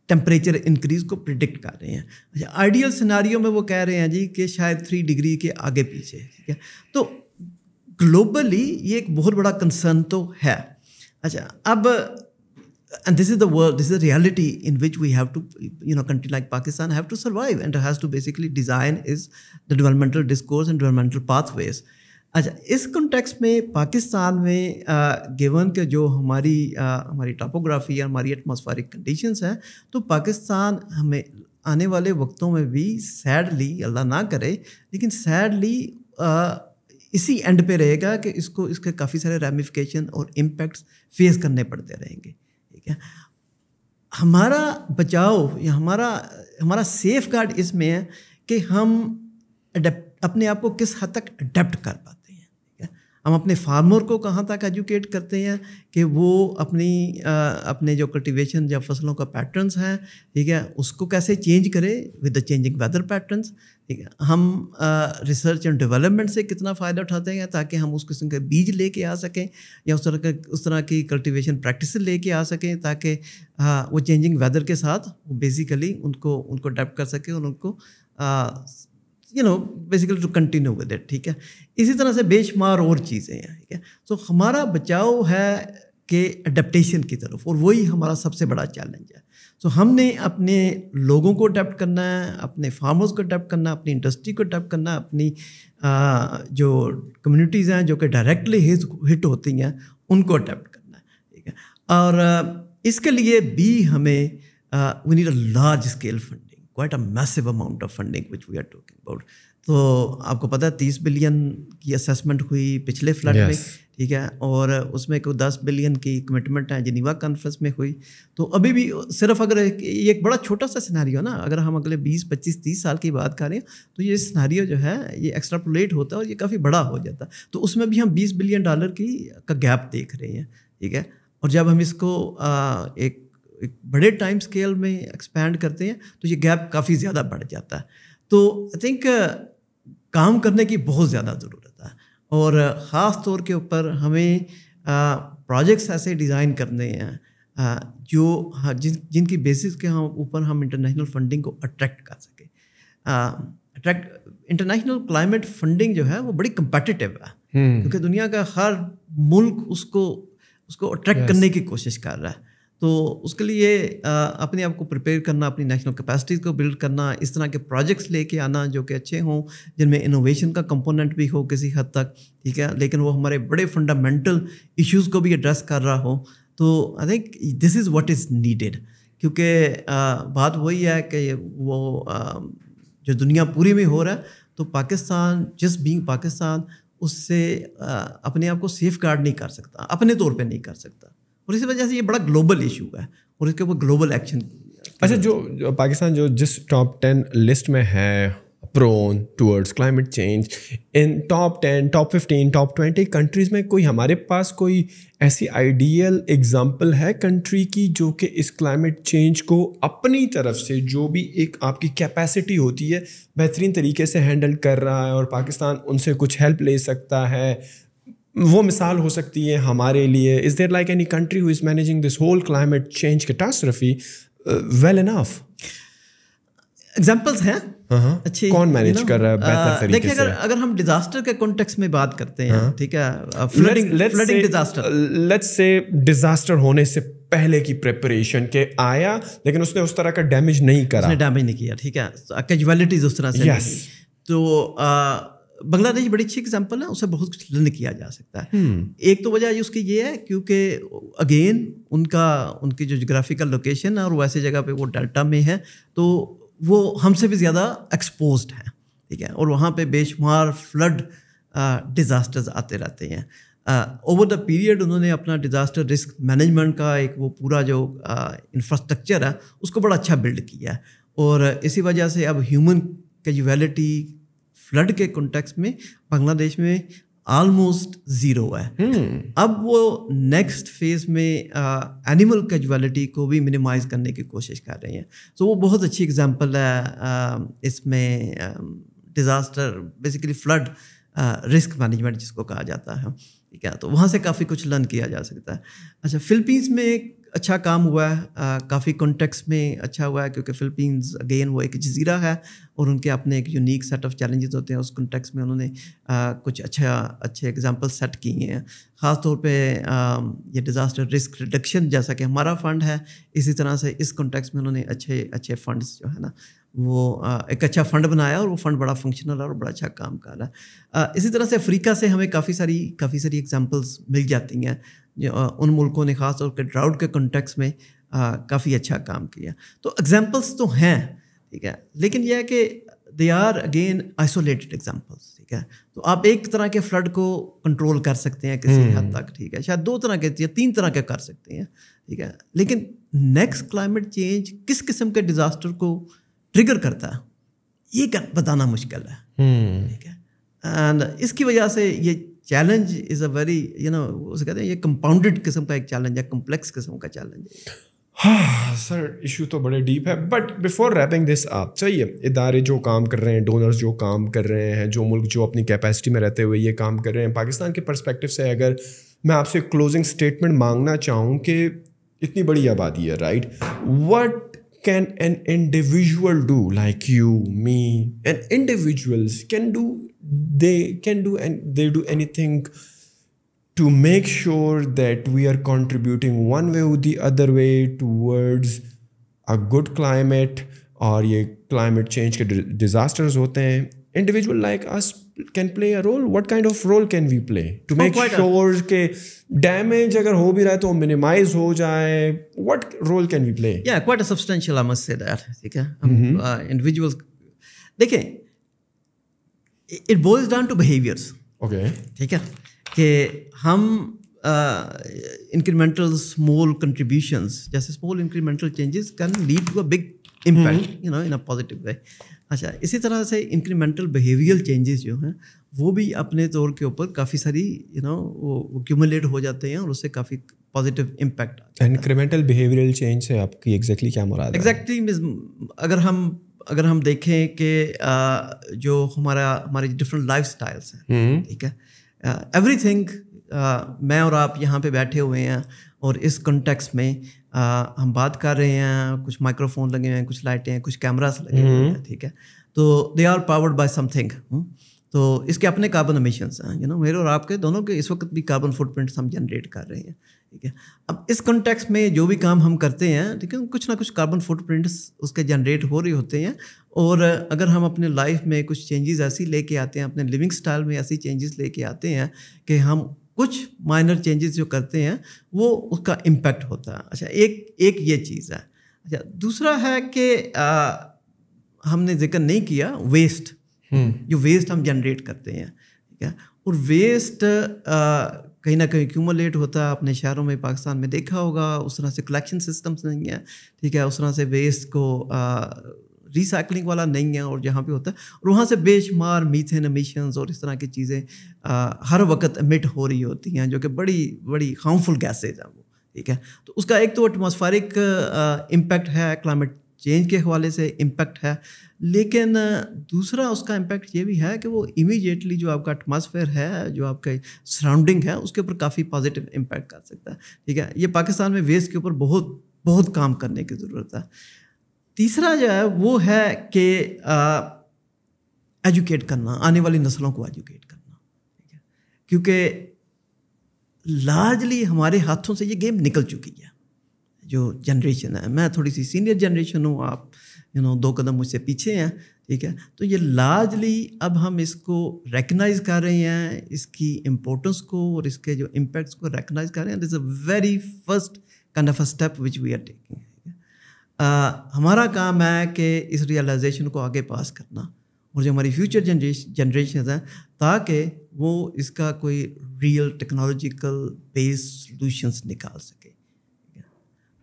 टेम्परेचर इंक्रीज को प्रिडिक्ट कर रहे हैं अच्छा आइडियल सिनारियों में वो कह रहे हैं जी कि शायद थ्री डिग्री के आगे पीछे ठीक है तो ग्लोबली ये एक बहुत बड़ा कंसर्न तो है अच्छा अब and this is the world this is reality in which we have to you know country like Pakistan have to survive and has to basically design is the developmental discourse and developmental pathways अच्छा इस context में पाकिस्तान में given के जो हमारी आ, हमारी टापोग्राफी या हमारी एटमॉस्फेरिक कंडीशंस हैं तो पाकिस्तान हमें आने वाले वक्तों में भी सैडली अल्लाह ना करे लेकिन सैडली इसी एंड पे रहेगा कि इसको इसके काफ़ी सारे रेमिफिकेशन और इम्पैक्ट्स फेस करने पड़ते रहेंगे ठीक है हमारा बचाव या हमारा हमारा सेफ गार्ड इसमें है कि हम अपने आप को किस हद तक अडेप्ट कर पाते हम अपने फार्मर को कहाँ तक एजुकेट करते हैं कि वो अपनी आ, अपने जो कल्टिवेशन या फसलों का पैटर्न्स हैं ठीक है उसको कैसे चेंज करे with the changing weather patterns ठीक है हम रिसर्च एंड डेवलपमेंट से कितना फ़ायदा उठाते हैं ताकि हम उस किस्म के बीज लेके आ सकें या उस तरह के उस तरह की कल्टिवेशन प्रैक्टिस लेके आ सकें ताकि वो चेंजिंग वेदर के साथ बेसिकली उनको उनको अडेप्ट कर सकें और उनको ah, you know basically to continue with it ठीक है इसी तरह से बेशुमार और चीज़ें हैं ठीक है सो हमारा बचाव है के अडेप्टशन की तरफ और वही हमारा सबसे बड़ा चैलेंज है सो so, हमने अपने लोगों को अडेप्ट करना है अपने फार्मर्स को अडेप्ट करना है अपनी इंडस्ट्री को अडेप्ट करना है अपनी आ, जो कम्युनिटीज़ हैं जो कि डायरेक्टली हिट होती हैं उनको अडेप्ट करना है ठीक है और इसके लिए भी हमें we need a large scale fund quite a massive amount of funding which we are talking about तो आपको पता है तीस बिलियन की असेसमेंट हुई पिछले फ्लड yes. में ठीक है और उसमें कोई दस बिलियन की कमिटमेंट है जिनीवा कॉन्फ्रेंस में हुई तो अभी भी सिर्फ अगर ये एक बड़ा छोटा सा सिनारियो ना अगर हम अगले बीस पच्चीस तीस साल की बात करें तो ये सिनारी जो है ये एक्स्ट्रापोलेट होता है और ये काफ़ी बड़ा हो जाता है तो उसमें भी हम बीस बिलियन डॉलर की का गैप देख रहे हैं ठीक है और जब हम इसको आ, एक एक बड़े टाइम स्केल में एक्सपैंड करते हैं तो ये गैप काफ़ी ज़्यादा बढ़ जाता है तो आई थिंक काम करने की बहुत ज़्यादा ज़रूरत है और ख़ास तौर के ऊपर हमें प्रोजेक्ट्स ऐसे डिज़ाइन करने हैं जो जिन जिनकी बेसिस के हम ऊपर हम इंटरनेशनल फंडिंग को अट्रैक्ट कर सकें अट्रैक्ट इंटरनेशनल क्लाइमेट फंडिंग जो है वो बड़ी कंपेटिटिव है हम्म। क्योंकि दुनिया का हर मुल्क उसको उसको अट्रैक्ट yes. करने की कोशिश कर रहा है तो उसके लिए अपने आप को प्रिपेयर करना अपनी नेशनल कैपेसिटीज़ को बिल्ड करना इस तरह के प्रोजेक्ट्स लेके आना जो कि अच्छे हों जिनमें इनोवेशन का कंपोनेंट भी हो किसी हद तक ठीक है लेकिन वो हमारे बड़े फंडामेंटल इश्यूज़ को भी एड्रेस कर रहा हो तो I think this is what is needed क्योंकि बात वही है कि वो आ, जो दुनिया पूरी में हो रहा है तो पाकिस्तान जिस बींग पाकिस्तान उससे आ, अपने आप को सेफ गार्ड नहीं कर सकता अपने तौर पर नहीं कर सकता और इसी वजह से ये बड़ा ग्लोबल इशू है और इसके ऊपर ग्लोबल एक्शन अच्छा जो, जो पाकिस्तान जो जिस टॉप टेन लिस्ट में है prone towards climate change in top ten top fifteen top twenty countries में कोई हमारे पास कोई ऐसी आइडियल एग्जांपल है कंट्री की जो कि इस क्लाइमेट चेंज को अपनी तरफ से जो भी एक आपकी कैपेसिटी होती है बेहतरीन तरीके से हैंडल कर रहा है और पाकिस्तान उनसे कुछ हेल्प ले सकता है वो मिसाल हो सकती है हमारे लिए is there like any country who is managing this whole climate change catastrophe well enough examples हैं uh-huh. अच्छी कौन मैनेज कर रहा है बेहतर तरीके देखिए अगर अगर हम डिजास्टर के कॉन्टेक्स्ट में बात करते हैं uh-huh. ठीक है flooding flooding disaster let's say disaster होने से पहले की प्रिपरेशन के आया लेकिन उसने उस तरह का डैमेज नहीं करा उसने डैमेज नहीं किया ठीक है कैजुअलिटीज उस तरह से yes. तो बांग्लादेश बड़ी अच्छी एग्जाम्पल है उसे बहुत कुछ लर्न किया जा सकता है हम्म। एक तो वजह उसकी ये है क्योंकि अगेन उनका उनकी जो जोग्राफिकल लोकेशन है और वैसे जगह पे वो डेल्टा में है तो वो हमसे भी ज़्यादा एक्सपोज हैं ठीक है और वहाँ पे बेशुमार फ्लड डिज़ास्टर्स आते रहते हैं ओवर द पीरियड उन्होंने अपना डिज़ास्टर रिस्क मैनेजमेंट का एक वो पूरा जो इंफ्रास्ट्रक्चर है उसको बड़ा अच्छा बिल्ड किया है और इसी वजह से अब ह्यूमन कैजुअलिटी फ्लड के कॉन्टेक्स में बांग्लादेश में ऑलमोस्ट ज़ीरो है hmm. अब वो नेक्स्ट फेज़ में एनिमल कैजुअलिटी को भी मिनिमाइज करने की कोशिश कर रही हैं सो so, वो बहुत अच्छी एग्जांपल है इसमें disaster basically flood risk management जिसको कहा जाता है ठीक है तो वहाँ से काफ़ी कुछ लर्न किया जा सकता है अच्छा फिलीपींस में अच्छा काम हुआ है काफ़ी कॉन्टेक्स में अच्छा हुआ है क्योंकि फ़िलिपींस अगेन वो एक जजीरा है और उनके अपने एक यूनिक सेट ऑफ चैलेंजेस होते हैं उस कॉन्टेक्स में उन्होंने आ, कुछ अच्छा अच्छे एग्जांपल सेट किए हैं ख़ास तौर पे आ, ये डिज़ास्टर रिस्क रिडक्शन जैसा कि हमारा फंड है इसी तरह से इस कॉन्टेक्स में उन्होंने अच्छे अच्छे फ़ंडस जो है ना वो एक अच्छा फ़ंड बनाया और वो फ़ंड बड़ा फंक्शनल है और बड़ा अच्छा काम कर रहा है इसी तरह से अफ्रीका से हमें काफ़ी सारी काफ़ी सारी एग्जाम्पल्स मिल जाती हैं उन मुल्कों ने ख़ास तौर पर ड्राउट के कंटेक्स में काफ़ी अच्छा काम किया तो एग्ज़ाम्पल्स तो हैं ठीक है लेकिन यह है कि they are again isolated examples ठीक है तो आप एक तरह के फ्लड को कंट्रोल कर सकते हैं किसी हद हम्म। तक ठीक है शायद दो तरह के या तीन तरह के कर सकते हैं ठीक है लेकिन नेक्स्ट क्लाइमेट चेंज किस किस्म के डिज़ास्टर को ट्रिगर करता है ये बताना मुश्किल है हम्म। ठीक है एंड इसकी वजह से ये challenge is a very you know उसे कहते हैं ये कंपाउंडेड किस्म का एक चैलेंज है कम्प्लेक्स किस्म का चैलेंज है हाँ सर इशू तो बड़े डीप है बट बिफोर रैपिंग दिस आप चाहिए इदारे जो काम कर रहे हैं डोनर्स जो काम कर रहे हैं जो मुल्क जो अपनी कैपेसिटी में रहते हुए ये काम कर रहे हैं पाकिस्तान के परस्पेक्टिव से अगर मैं आपसे क्लोजिंग स्टेटमेंट मांगना चाहूँ कि इतनी बड़ी आबादी है right what can an individual do like you me an individuals can do they can do and they do anything to make sure that we are contributing one way or the other way towards a good climate or a climate change के disasters होते individual like us can play a role what kind of role can we play to oh, make sure that damage अगर हो भी रहा है minimize हो what role can we play yeah quite a substantial I must say that Okay. Hmm. हम mm-hmm। uh, individuals it boils down to behaviours okay ठीक है कि हम इंक्रीमेंटल स्मॉल कंट्रीब्यूशंस जैसे small incremental changes can lead to a big impact you know in a positive way अच्छा इसी तरह से इंक्रीमेंटल बिहेवियल चेंजेस जो हैं वो भी अपने तौर के ऊपर काफ़ी सारी यू you नो know, वो क्यूमुलेट हो जाते हैं और उससे काफ़ी positive impact incremental behavioural change से आपकी एग्जैक्टली exactly क्या मुराद एग्जैक्टली exactly, अगर हम अगर हम देखें कि जो हमारा हमारे डिफरेंट लाइफ स्टाइल्स हैं हम्म। ठीक है एवरी थिंग मैं और आप यहाँ पे बैठे हुए हैं और इस कॉन्टेक्स्ट में आ, हम बात कर रहे हैं कुछ माइक्रोफोन लगे हुए हैं कुछ लाइटें हैं कुछ कैमरास लगे हुए हम्म। हैं ठीक है तो they are powered by something तो इसके अपने कार्बन एमिशंस हैं यू नो मेरे और आपके दोनों के इस वक्त भी कार्बन फुटप्रिंट्स हम जनरेट कर रहे हैं ठीक है अब इस कॉन्टेक्स्ट में जो भी काम हम करते हैं ठीक है कुछ ना कुछ कार्बन फुटप्रिंट्स उसके जनरेट हो रहे होते हैं और अगर हम अपने लाइफ में कुछ चेंजेस ऐसी लेके आते हैं अपने लिविंग स्टाइल में ऐसी चेंजेस लेके आते हैं कि हम कुछ माइनर चेंजेस जो करते हैं वो उसका इम्पैक्ट होता है अच्छा एक एक ये चीज़ है अच्छा दूसरा है कि हमने जिक्र नहीं किया वेस्ट हम्म। जो वेस्ट हम जनरेट करते हैं ठीक है और वेस्ट कहीं ना कहीं क्यूमुलेट होता है अपने शहरों में पाकिस्तान में देखा होगा उस तरह से कलेक्शन सिस्टम्स नहीं है ठीक है उस तरह से वेस्ट को रिसाइकलिंग वाला नहीं है और जहाँ पे होता है और वहाँ से बेशुमार मीथेन एमिशंस और इस तरह की चीज़ें हर वक्त एमिट हो रही होती हैं जो कि बड़ी बड़ी हार्मफुल गैसेज हैं वो ठीक है तो उसका एक तो एटमोसफारिक इम्पैक्ट है क्लाइमेट चेंज के हवाले से इम्पेक्ट है लेकिन दूसरा उसका इम्पेक्ट ये भी है कि वो इमीडिएटली जो आपका एटमॉस्फेयर है जो आपका सराउंडिंग है उसके ऊपर काफ़ी पॉजिटिव इम्पेक्ट कर सकता है ठीक है ये पाकिस्तान में वेस्ट के ऊपर बहुत बहुत काम करने की ज़रूरत है तीसरा जो है वो है कि एजुकेट करना आने वाली नस्लों को एजुकेट करना ठीक है क्योंकि लार्जली हमारे हाथों से ये गेम निकल चुकी है जो जनरेशन है मैं थोड़ी सी सीनियर जनरेशन हूँ आप यू नो दो कदम मुझसे पीछे हैं ठीक है तो ये लार्जली अब हम इसको रेकनाइज कर रहे हैं इसकी इम्पोर्टेंस को और इसके जो इम्पैक्ट्स को रेकनाइज कर रहे हैं this a very first kind of a step which we are taking हमारा काम है कि इस रियलाइजेशन को आगे पास करना और जो हमारी फ्यूचर जनरेशन हैं ताकि वो इसका कोई रियल टेक्नोलॉजिकल बेस्ड सोल्यूशंस निकाल सके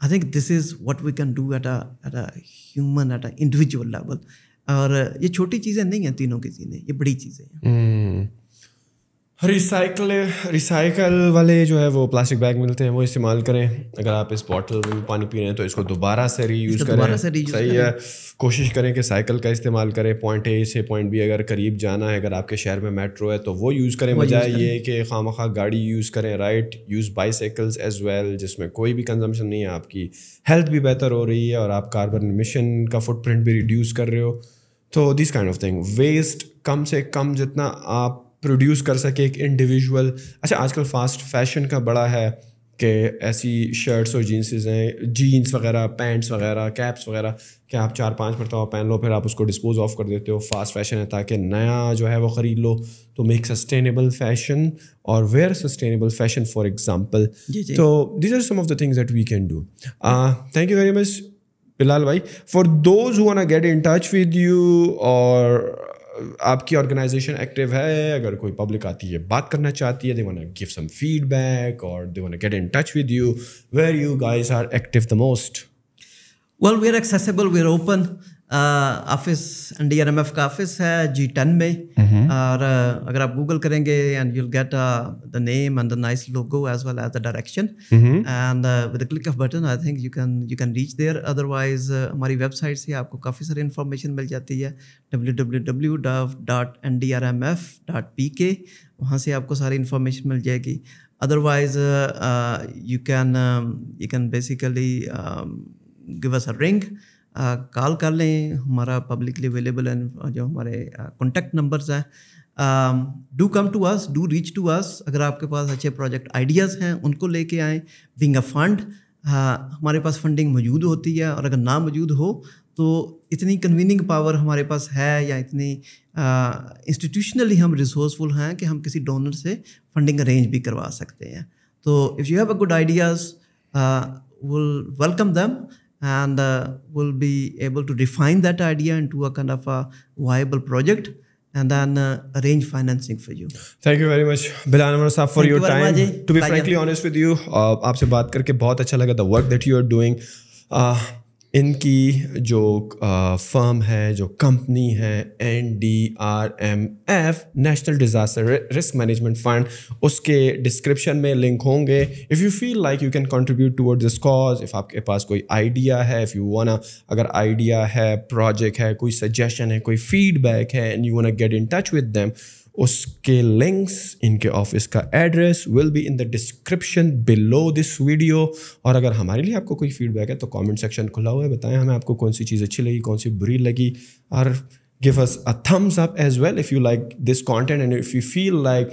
I think this is what we can do at at a at a individual level और ये छोटी चीज़ें नहीं हैं तीनों की चीज़ें ये बड़ी चीज़ें हैं हम्म। रिसाइकल रिसाइकल वाले जो है वो प्लास्टिक बैग मिलते हैं वो इस्तेमाल करें अगर आप इस बॉटल में पानी पी रहे हैं तो इसको दोबारा से रीयूज़ करें से रीयूज सही है कोशिश करें कि साइकिल का इस्तेमाल करें पॉइंट ए से पॉइंट बी अगर करीब जाना है अगर आपके शहर में मेट्रो है तो वो यूज़ करें बजाय ये कि खाम खा गाड़ी यूज़ करें right use bicycles as well जिसमें कोई भी कंजम्पशन नहीं है आपकी हेल्थ भी बेहतर हो रही है और आप कार्बन मिशन का फुटप्रिंट भी रिड्यूस कर रहे हो तो this kind of thing waste कम से कम जितना आप प्रोड्यूस कर सके एक इंडिविजुअल अच्छा आजकल फास्ट फैशन का बड़ा है कि ऐसी शर्ट्स और जीन्सेज हैं जीन्स वगैरह पैंट्स वगैरह कैप्स वगैरह कि आप चार पांच मरतबा पहन लो फिर आप उसको डिस्पोज ऑफ कर देते हो फास्ट फैशन है ताकि नया जो है वो ख़रीद लो तो मेक सस्टेनेबल फैशन और wear sustainable fashion for example तो this are some of the things that we can do thank you very much Bilal भाई for those who get in touch with you और आपकी ऑर्गेनाइजेशन एक्टिव है अगर कोई public आती है बात करना चाहती है they want give some feedback और they want get in touch with you where you guys are active the most well we are accessible we are open office N D का ऑफिस है G ten में mm-hmm. और अगर आप Google करेंगे and you get the name and the nice logo as well as the direction and with click of button I think you can you can reach there otherwise हमारी website से आपको काफ़ी सारी information मिल जाती है W W W dot N D R M F dot P K वहाँ से आपको सारी इन्फॉर्मेशन मिल जाएगी otherwise you can you can basically give us a ring call कर लें हमारा पब्लिकली अवेलेबल है जो हमारे कॉन्टैक्ट नंबर्स हैं do come to us do reach to us अगर आपके पास अच्छे प्रोजेक्ट आइडियाज़ हैं उनको लेके आएँ बिंग अ फंड हमारे पास फंडिंग मौजूद होती है और अगर ना मौजूद हो तो इतनी कन्वीनिंग पावर हमारे पास है या इतनी इंस्टीट्यूशनली हम रिसोर्सफुल हैं कि हम किसी डोनर से फंडिंग अरेंज भी करवा सकते हैं तो if you have a good ideas welcome them and uh, we'll be able to define that idea into a kind of a viable project and then uh, arrange financing for you. Thank you very much, Bilal Amar Saab, for your you time. To be Pleasure. frankly honest with you, uh, आपसे बात करके बहुत अच्छा लगा the work that you are doing. Uh, इनकी जो firm है जो कंपनी है N D R M F national disaster risk management fund उसके डिस्क्रिप्शन में लिंक होंगे if you feel like you can contribute toward this cause if आपके पास कोई आइडिया है इफ़ यू वाना अगर आइडिया है प्रोजेक्ट है कोई सजेशन है कोई फीडबैक है and you wanna get in touch with them उसके लिंक्स इनके ऑफिस का address will be in the description below this video और अगर हमारे लिए आपको कोई फीडबैक है तो कमेंट सेक्शन खुला हुआ है बताएं हमें आपको कौन सी चीज़ अच्छी लगी कौन सी बुरी लगी और give us a thumbs up as well if you like this content and if you feel like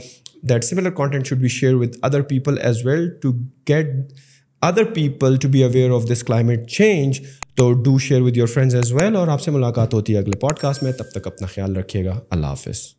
that similar content should be share with other people as well to get other people to be aware of this climate change तो do share with your friends as well और आपसे मुलाकात होती है अगले podcast में तब तक अपना ख्याल रखिएगा अल्लाह हाफिज़